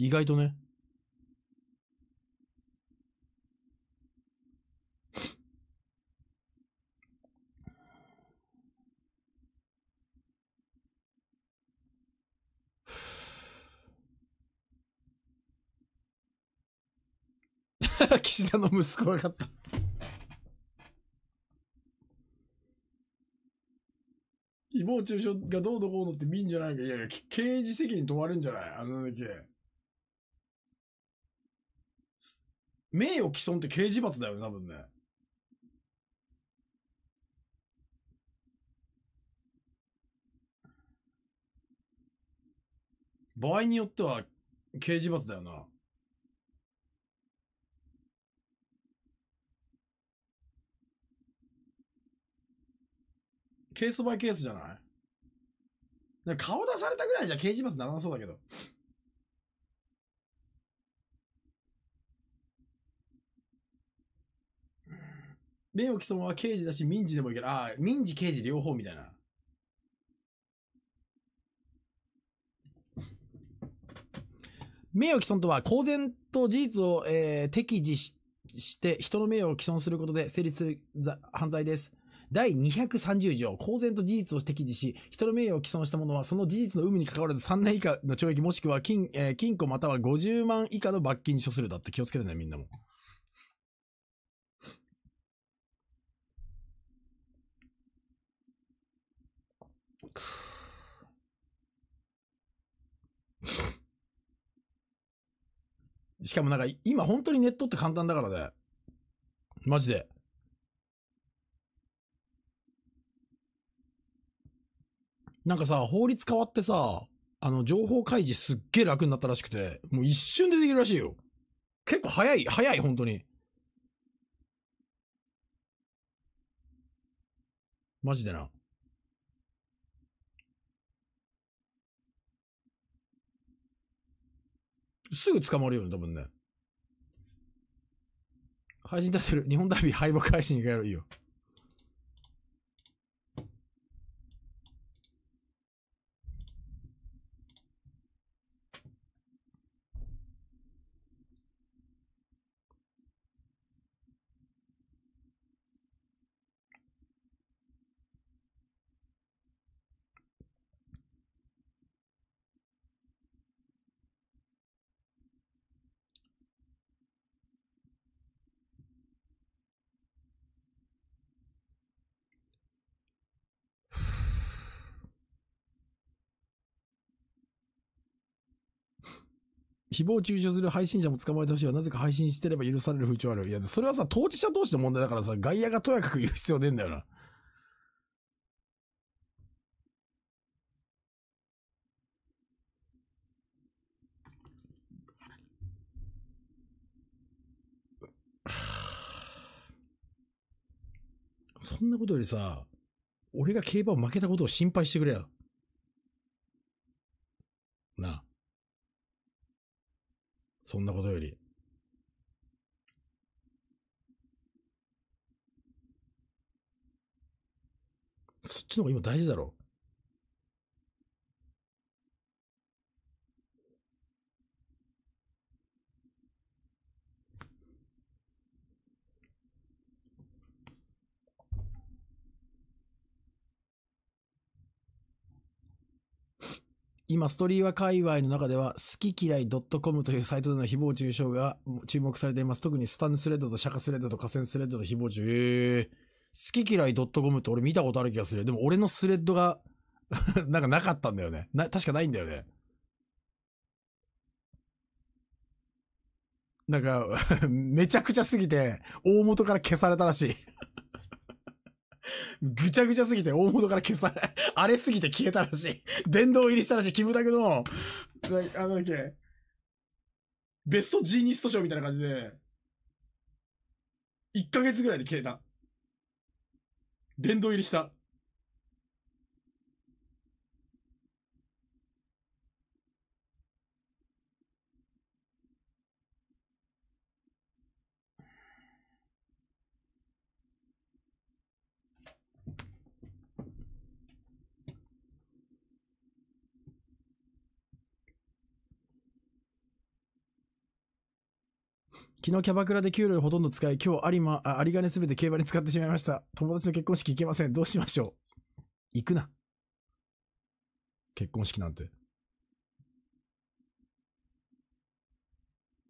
意外とね。岸田の息子分かった 誹謗中傷がどうのこうのって見んじゃないか。いやいや、刑事責任問われるんじゃないあの時。名誉毀損って刑事罰だよね、多分ね。場合によっては刑事罰だよな。ケースバイケースじゃない顔出されたぐらいじゃ刑事罰ならなそうだけど。名誉毀損は刑事だし、民事でもいいけど、ああ、民事、刑事両方みたいな。名誉毀損とは、公然と事実を、えー、適時しして、人の名誉を毀損することで成立する犯罪です。第230条、公然と事実を適時し、人の名誉を毀損した者は、その事実の有無に関わらず3年以下の懲役もしくは金、えー、金庫または50万以下の罰金に処するだって気をつけてね、みんなも。しかもなんか、今本当にネットって簡単だからね。マジで。なんかさ、法律変わってさ、あの、情報開示すっげえ楽になったらしくて、もう一瞬でできるらしいよ。結構早い、早い、本当に。マジでな。すぐ捕まるよね、多分ね。配信出せる。日本ダービー敗北配信がやる。いいよ。誹謗中傷する配信者も捕まえてほしいは、なぜか配信してれば許される風潮ある。いや、それはさ、当事者同士の問題だからさ、外野がとやかく言う必要ねえんだよな。そんなことよりさ、俺が競馬負けたことを心配してくれよ。なあ。そんなことより。そっちの方が今大事だろ。う。今、ストリーは界隈の中では、好き嫌い .com というサイトでの誹謗中傷が注目されています。特にスタンスレッドと釈迦スレッドと河川スレッドの誹謗中、えー、好き嫌い .com って俺見たことある気がする。でも俺のスレッドが なんかなかったんだよね。な、確かないんだよね。なんか めちゃくちゃすぎて、大元から消されたらしいぐちゃぐちゃすぎて大元から消され、荒れすぎて消えたらしい。殿堂入りしたらしい。キムタクの、あのだっけ、ベストジーニスト賞みたいな感じで、1ヶ月ぐらいで消えた。殿堂入りした。昨日キャバクラで給料ほとんど使い、今日ありま、ありすべて競馬に使ってしまいました。友達の結婚式行けません。どうしましょう。行くな。結婚式なんて。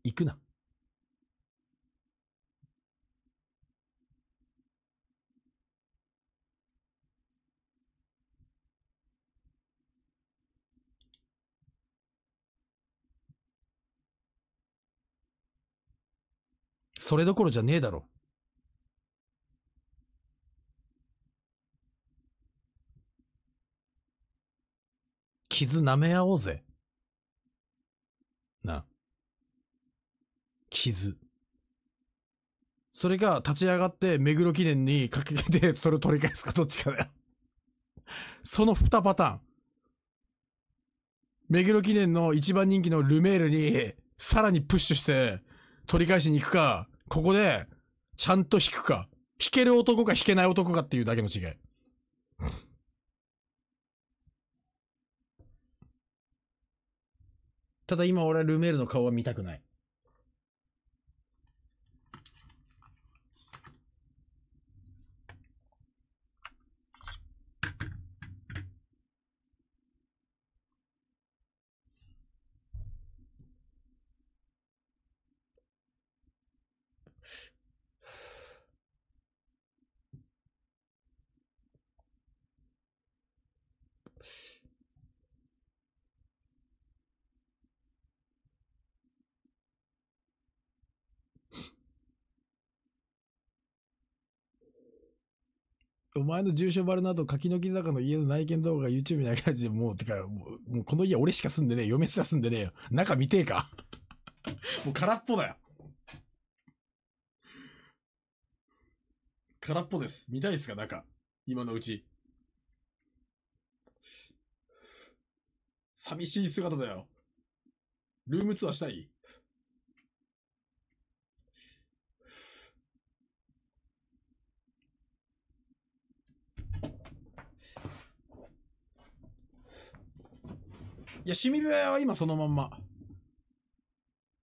行くな。それどころじゃねえだろ。傷舐め合おうぜ。な。傷。それが立ち上がって目黒記念にかけてそれを取り返すかどっちかだよ。その二パターン。目黒記念の一番人気のルメールにさらにプッシュして取り返しに行くか、ここで、ちゃんと弾くか。弾ける男か弾けない男かっていうだけの違い。ただ今俺はルメールの顔は見たくない。お前の住所バレなど柿の木坂の家の内見動画が YouTube に上げられて、もう、てか、もう、もうこの家俺しか住んでねえ。嫁すら住んでねえよ。中見てえか もう空っぽだよ。空っぽです。見たいっすか、中。今のうち。寂しい姿だよ。ルームツアーしたいいや、趣味部屋は今そのまんま。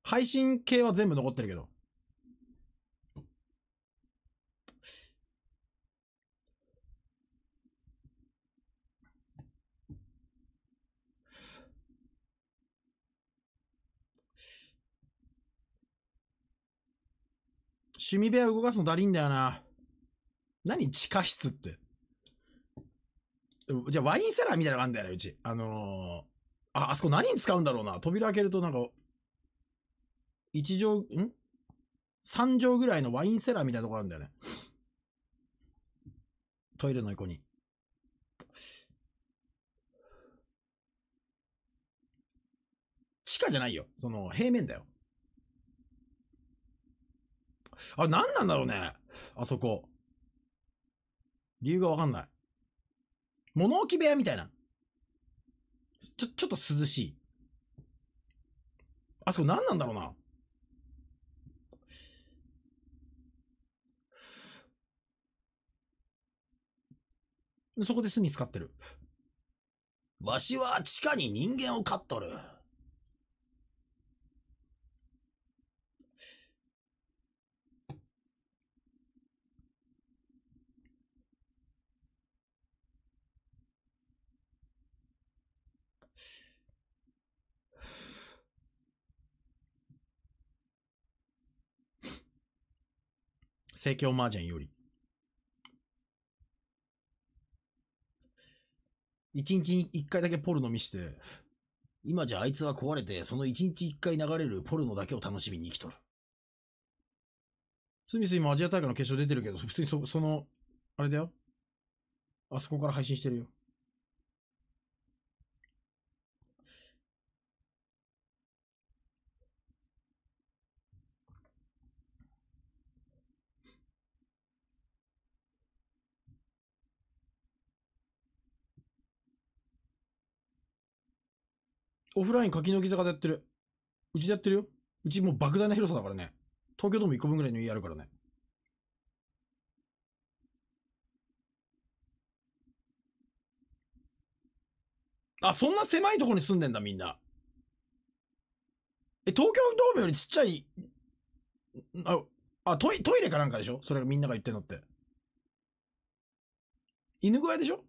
配信系は全部残ってるけど。趣味部屋動かすのだりんだよな。何地下室って。じゃあワインセラーみたいなのがあるんだよな、うち。あのーあ、あそこ何に使うんだろうな。扉開けるとなんか、一畳、ん三畳ぐらいのワインセラーみたいなとこあるんだよね。トイレの横に。地下じゃないよ。その、平面だよ。あ、なんなんだろうね。あそこ。理由がわかんない。物置部屋みたいな。ちょ、ちょっと涼しい。あそこ何なんだろうな。そこで炭使ってる。わしは地下に人間を飼っとる。盛況麻雀より。一日に一回だけポルノ見して、今じゃあいつは壊れて、その一日一回流れるポルノだけを楽しみに生きとる。スミス今アジア大会の決勝出てるけど、普通にそ、その、あれだよ。あそこから配信してるよ。オフライン柿の木坂でやってる。うちでやってるよ。うちもう莫大な広さだからね。東京ドーム1個分ぐらいの家あるからね。あ、そんな狭いとこに住んでんだ、みんな。え、東京ドームよりちっちゃい、あ、あトイトイレかなんかでしょそれみんなが言ってんのって。犬小屋でしょ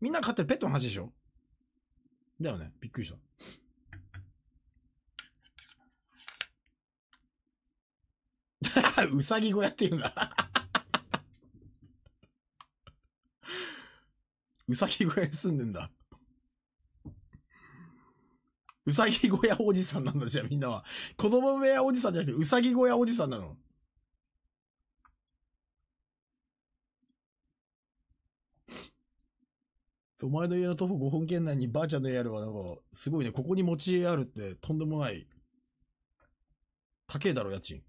みんな飼ってるペットの話でしょだよね。びっくりした。うさぎ小屋って言うんだ うさぎ小屋に住んでんだうさぎ小屋おじさんなんだじゃあみんなは。子供部屋おじさんじゃなくてうさぎ小屋おじさんなの。お前の家の徒歩5本圏内にばあちゃんの家あるは、なんか、すごいね。ここに持ち家あるって、とんでもない。高えだろ、家賃。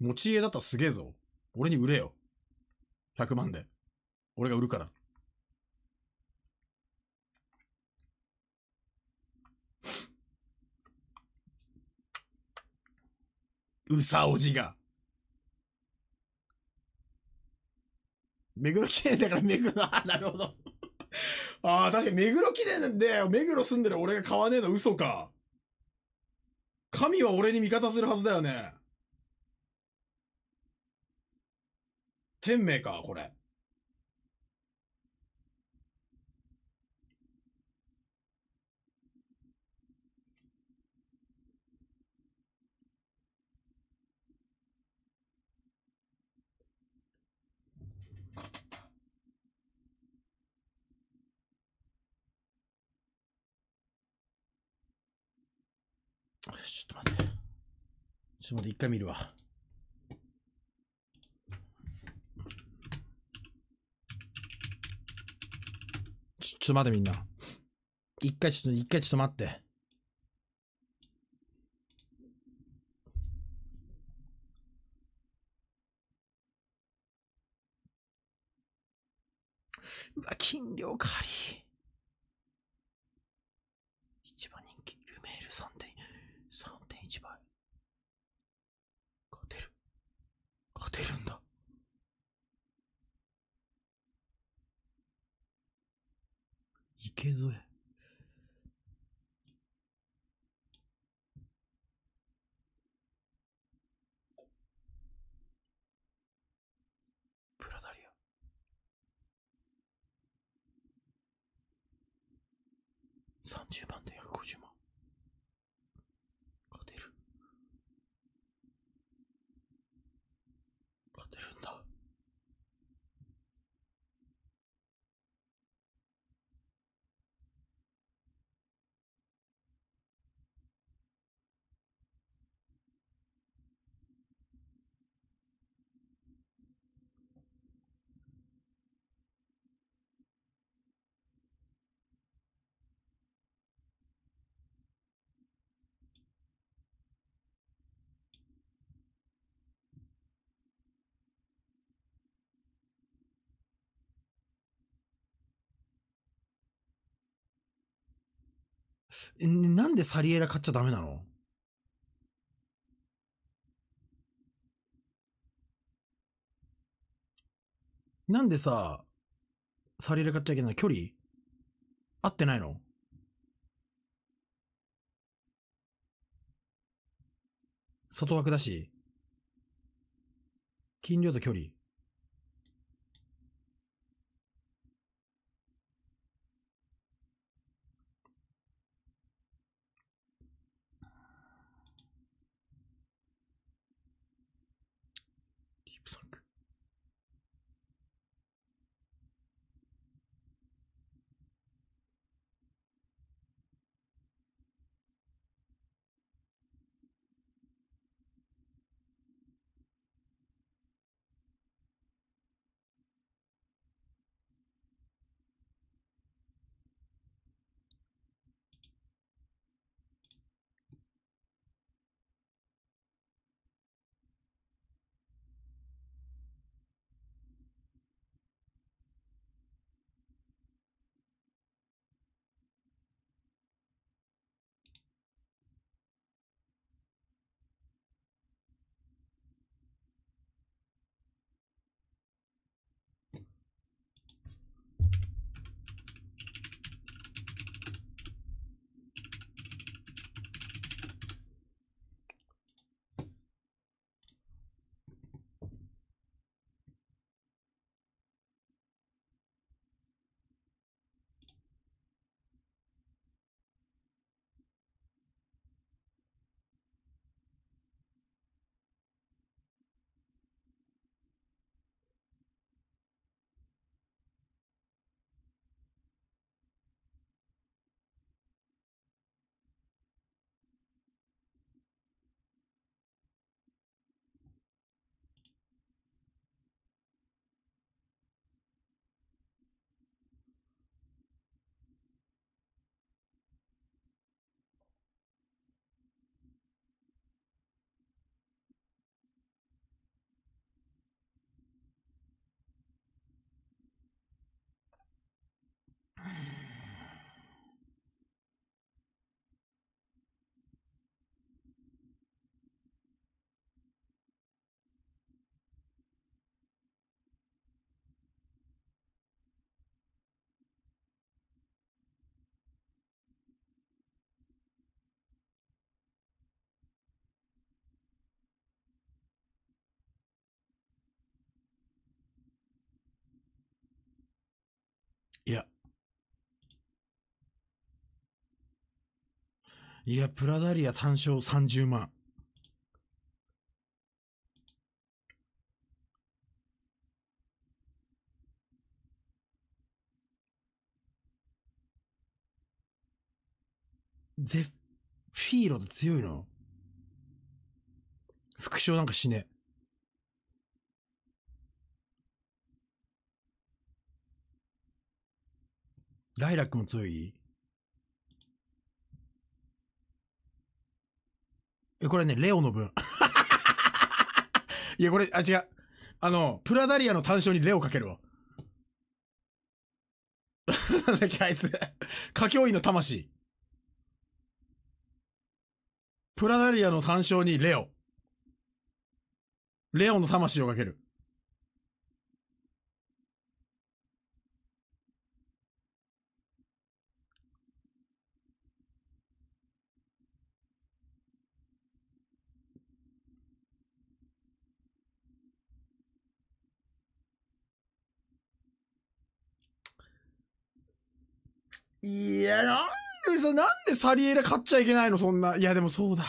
持ち家だったらすげえぞ。俺に売れよ。100万で。俺が売るから。うさおじが。目黒綺麗だから目黒、あ、なるほど。ああ、確かに目黒記念で、目黒住んでる俺が買わねえの嘘か。神は俺に味方するはずだよね。天命か、これ。ちょっと待って。ちょっと待って、一回見るわ。ちょ、ちょっと待ってみんな。一回ちょっと、一回ちょっと待って。うわ、金量借り。一番人気、ルメールさんで。池添。プラダリア。30番だよ。え、なんでサリエラ買っちゃダメなのなんでさ、サリエラ買っちゃいけない距離合ってないの外枠だし、金量と距離。いや。いや、プラダリア単勝30万。ゼフィーロって強いの副賞なんかしねえ。ライラックも強いえ、これね、レオの分。いや、これ、あ、違う。あの、プラダリアの単勝にレオかけるわ。なんだっけ、あいつ。ょういの魂。プラダリアの単勝にレオ。レオの魂をかける。いや、なんでさ、なんでサリエラ買っちゃいけないのそんな。いや、でもそうだ。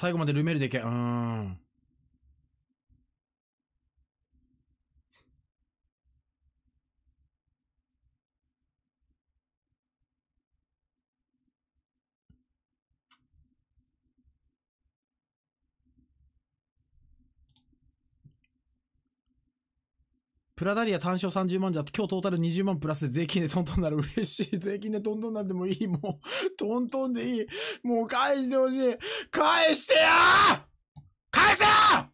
最後までルメールでいけ。うーん。プラダリア単勝30万じゃ今日トータル20万プラスで税金でトントンなら嬉しい。税金でトントンなんでもいい。もう、トントンでいい。もう返してほしい。返してよ返せよ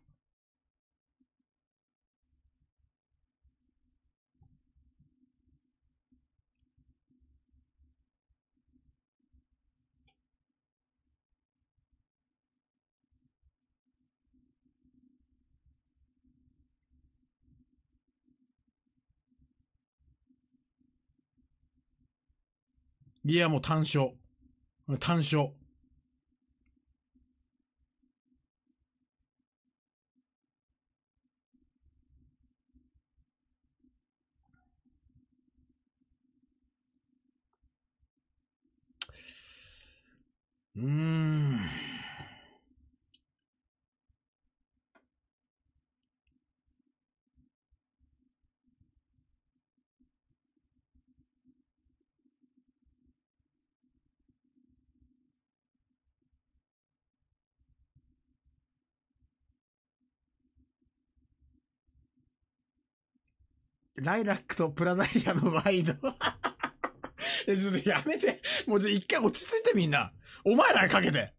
ギアも単勝。単勝。うん。ライラックとプラダリアのワイド。え、ちょっとやめて。もうちょ、一回落ち着いてみんな。お前らかけて。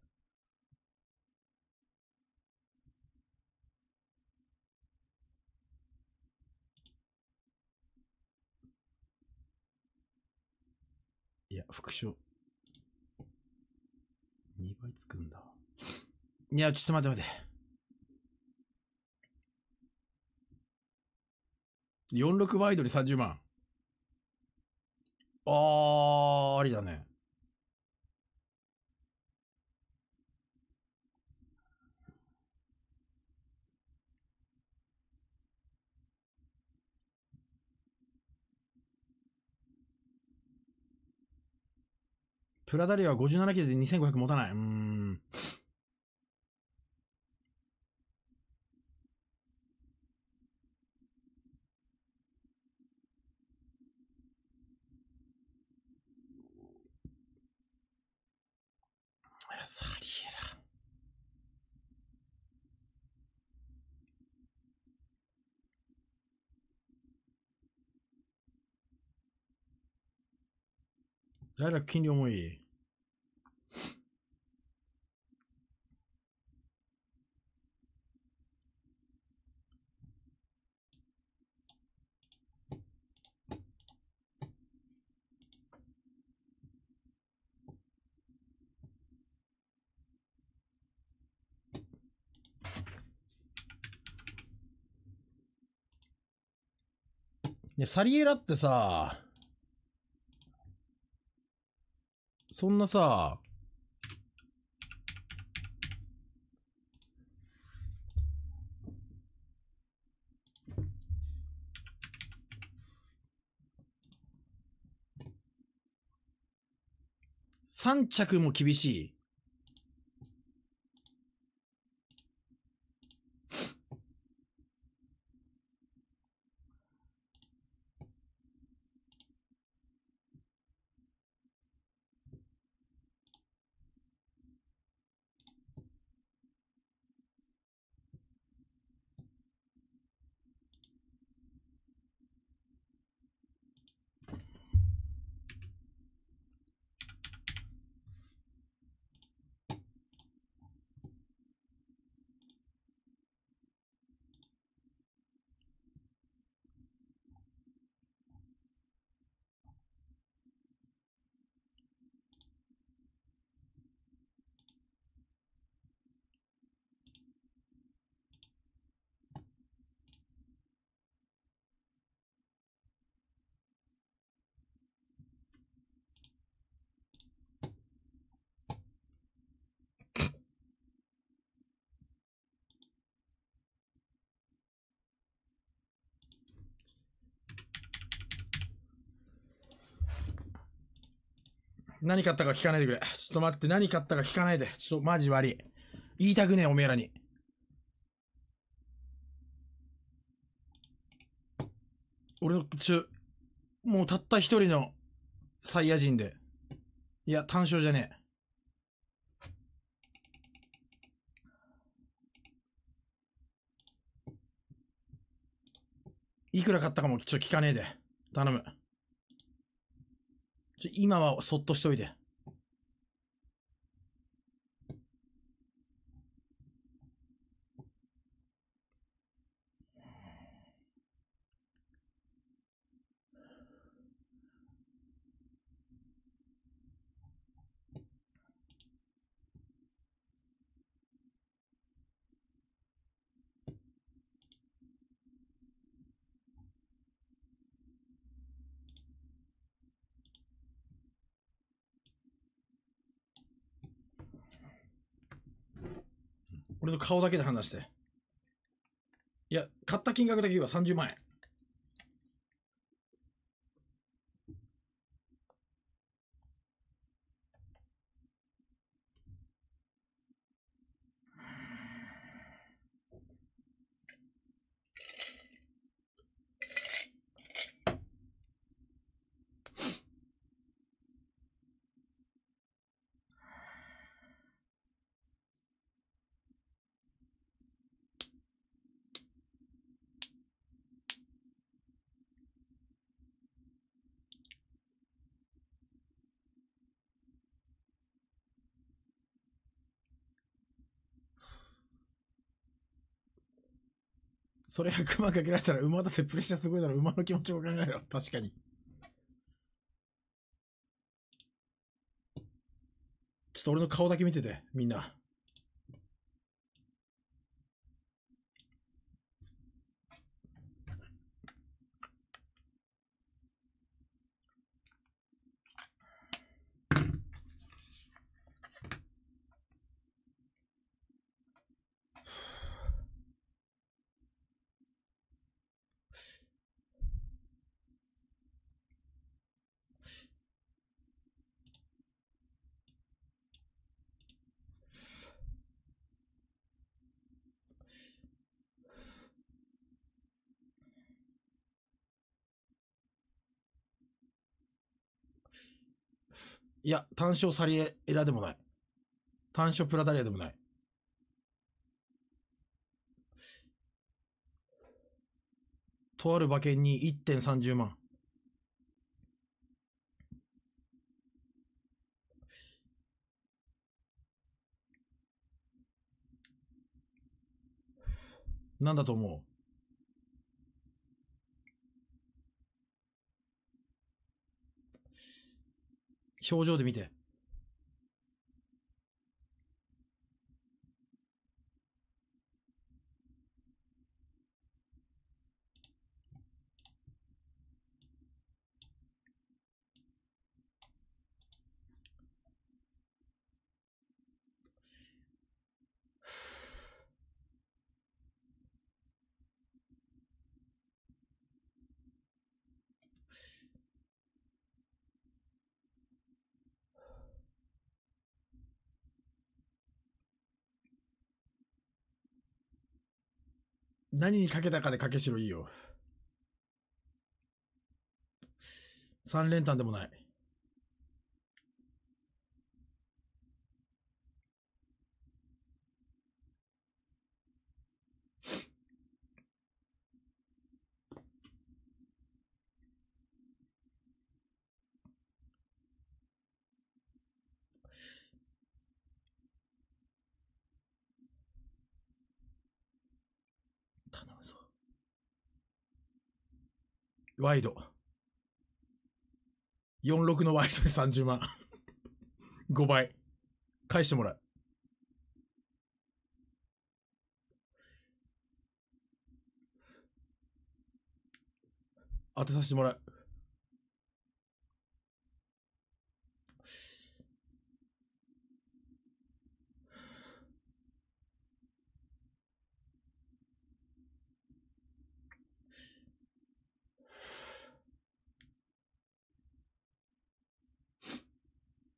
いや、副賞。2倍つくんだ。いや、ちょっと待って待って。46ワイドに30万。あー、ありだね。プラダリアは57キロで2500持たない。うーん。Saliera. Là, la Kinyomoye. で、サリエラってさ、そんなさ、3着も厳しい。何買ったか聞かないでくれ。ちょっと待って、何買ったか聞かないで。ちょっとマジ悪い。言いたくねえ、おめえらに。俺の口、もうたった一人のサイヤ人で。いや、単勝じゃねえ。いくら買ったかもちょっと聞かねえで。頼む。今はそっとしといて。俺の顔だけで話して。いや、買った金額だけは30万円。それが熊かけられたら馬だってプレッシャーすごいだろ。馬の気持ちも考えろ。確かに。ちょっと俺の顔だけ見てて、みんな。いや、単勝サリエラでもない。単勝プラダリアでもない。とある馬券に1.30万。なんだと思う表情で見て。何にかけたかでかけしろいいよ。3連単でもない。ワイド。46のワイドで30万。5 倍。返してもらう。当てさせてもらう。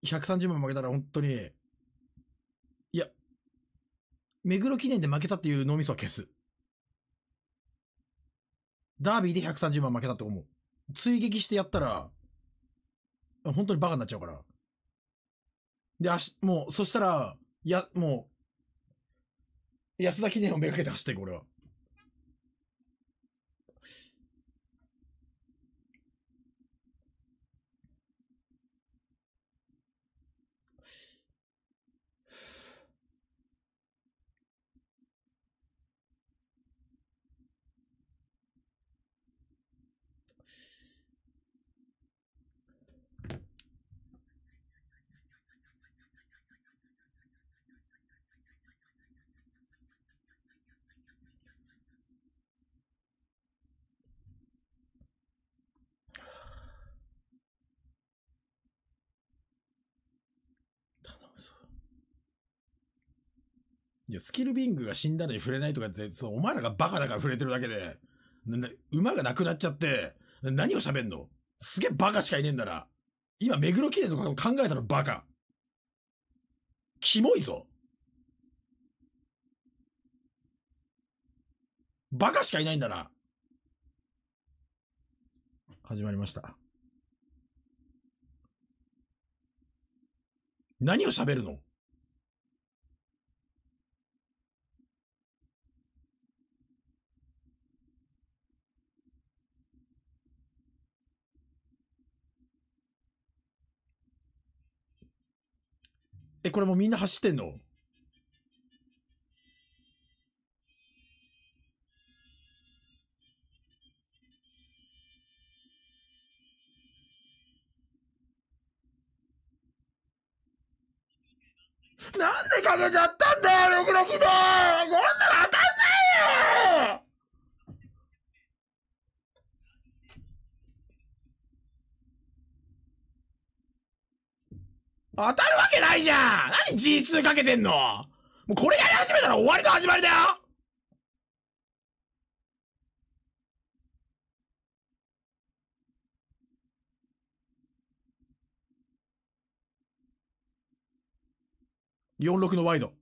130万負けたら本当に、いや、目黒記念で負けたっていう脳みそは消す。ダービーで130万負けたって思う。追撃してやったら、本当にバカになっちゃうから。で、足、もう、そしたら、や、もう、安田記念をめがけて走っていく、俺は。いや、スキルビングが死んだのに触れないとかって、そう、お前らがバカだから触れてるだけで、なんだ、馬がなくなっちゃって、何を喋んのすげえバカしかいねえんだな。今、目黒記念のこと考えたのバカ。キモいぞ。バカしかいないんだな。始まりました。何を喋るのえ、これもみんな走ってんのなんでかけちゃったんだよ、6 6でこんなの当たんないよ当たるわけないじゃん何 G2 かけてんのもうこれやり始めたら終わりの始まりだよ46のワイド。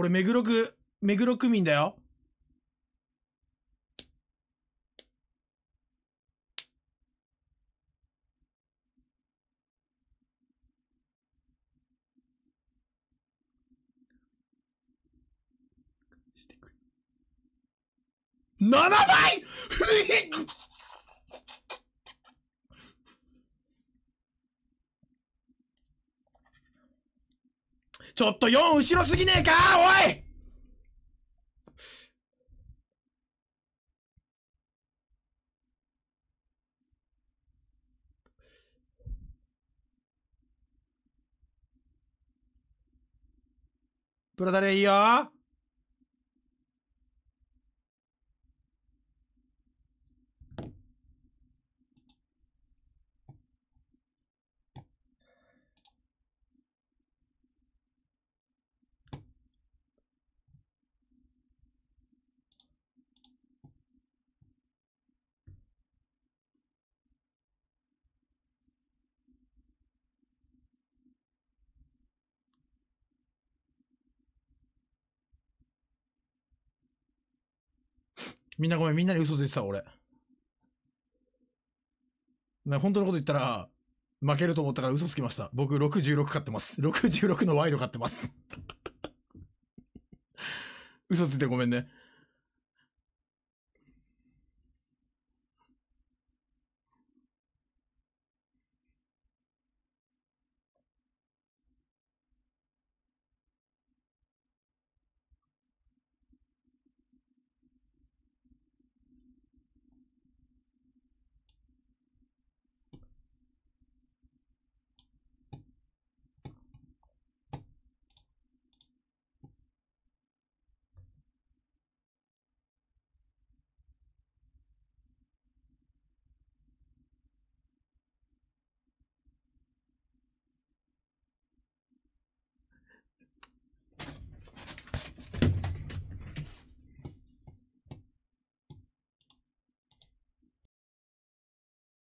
俺、目黒区、目黒区民だよ。7倍 ちょっと4後ろすぎねえかおいプラダレいいよみんなごめん、みんなに嘘ついてた、俺。な本当のこと言ったら、負けると思ったから嘘つきました。僕66買ってます。66のワイド買ってます。嘘ついてごめんね。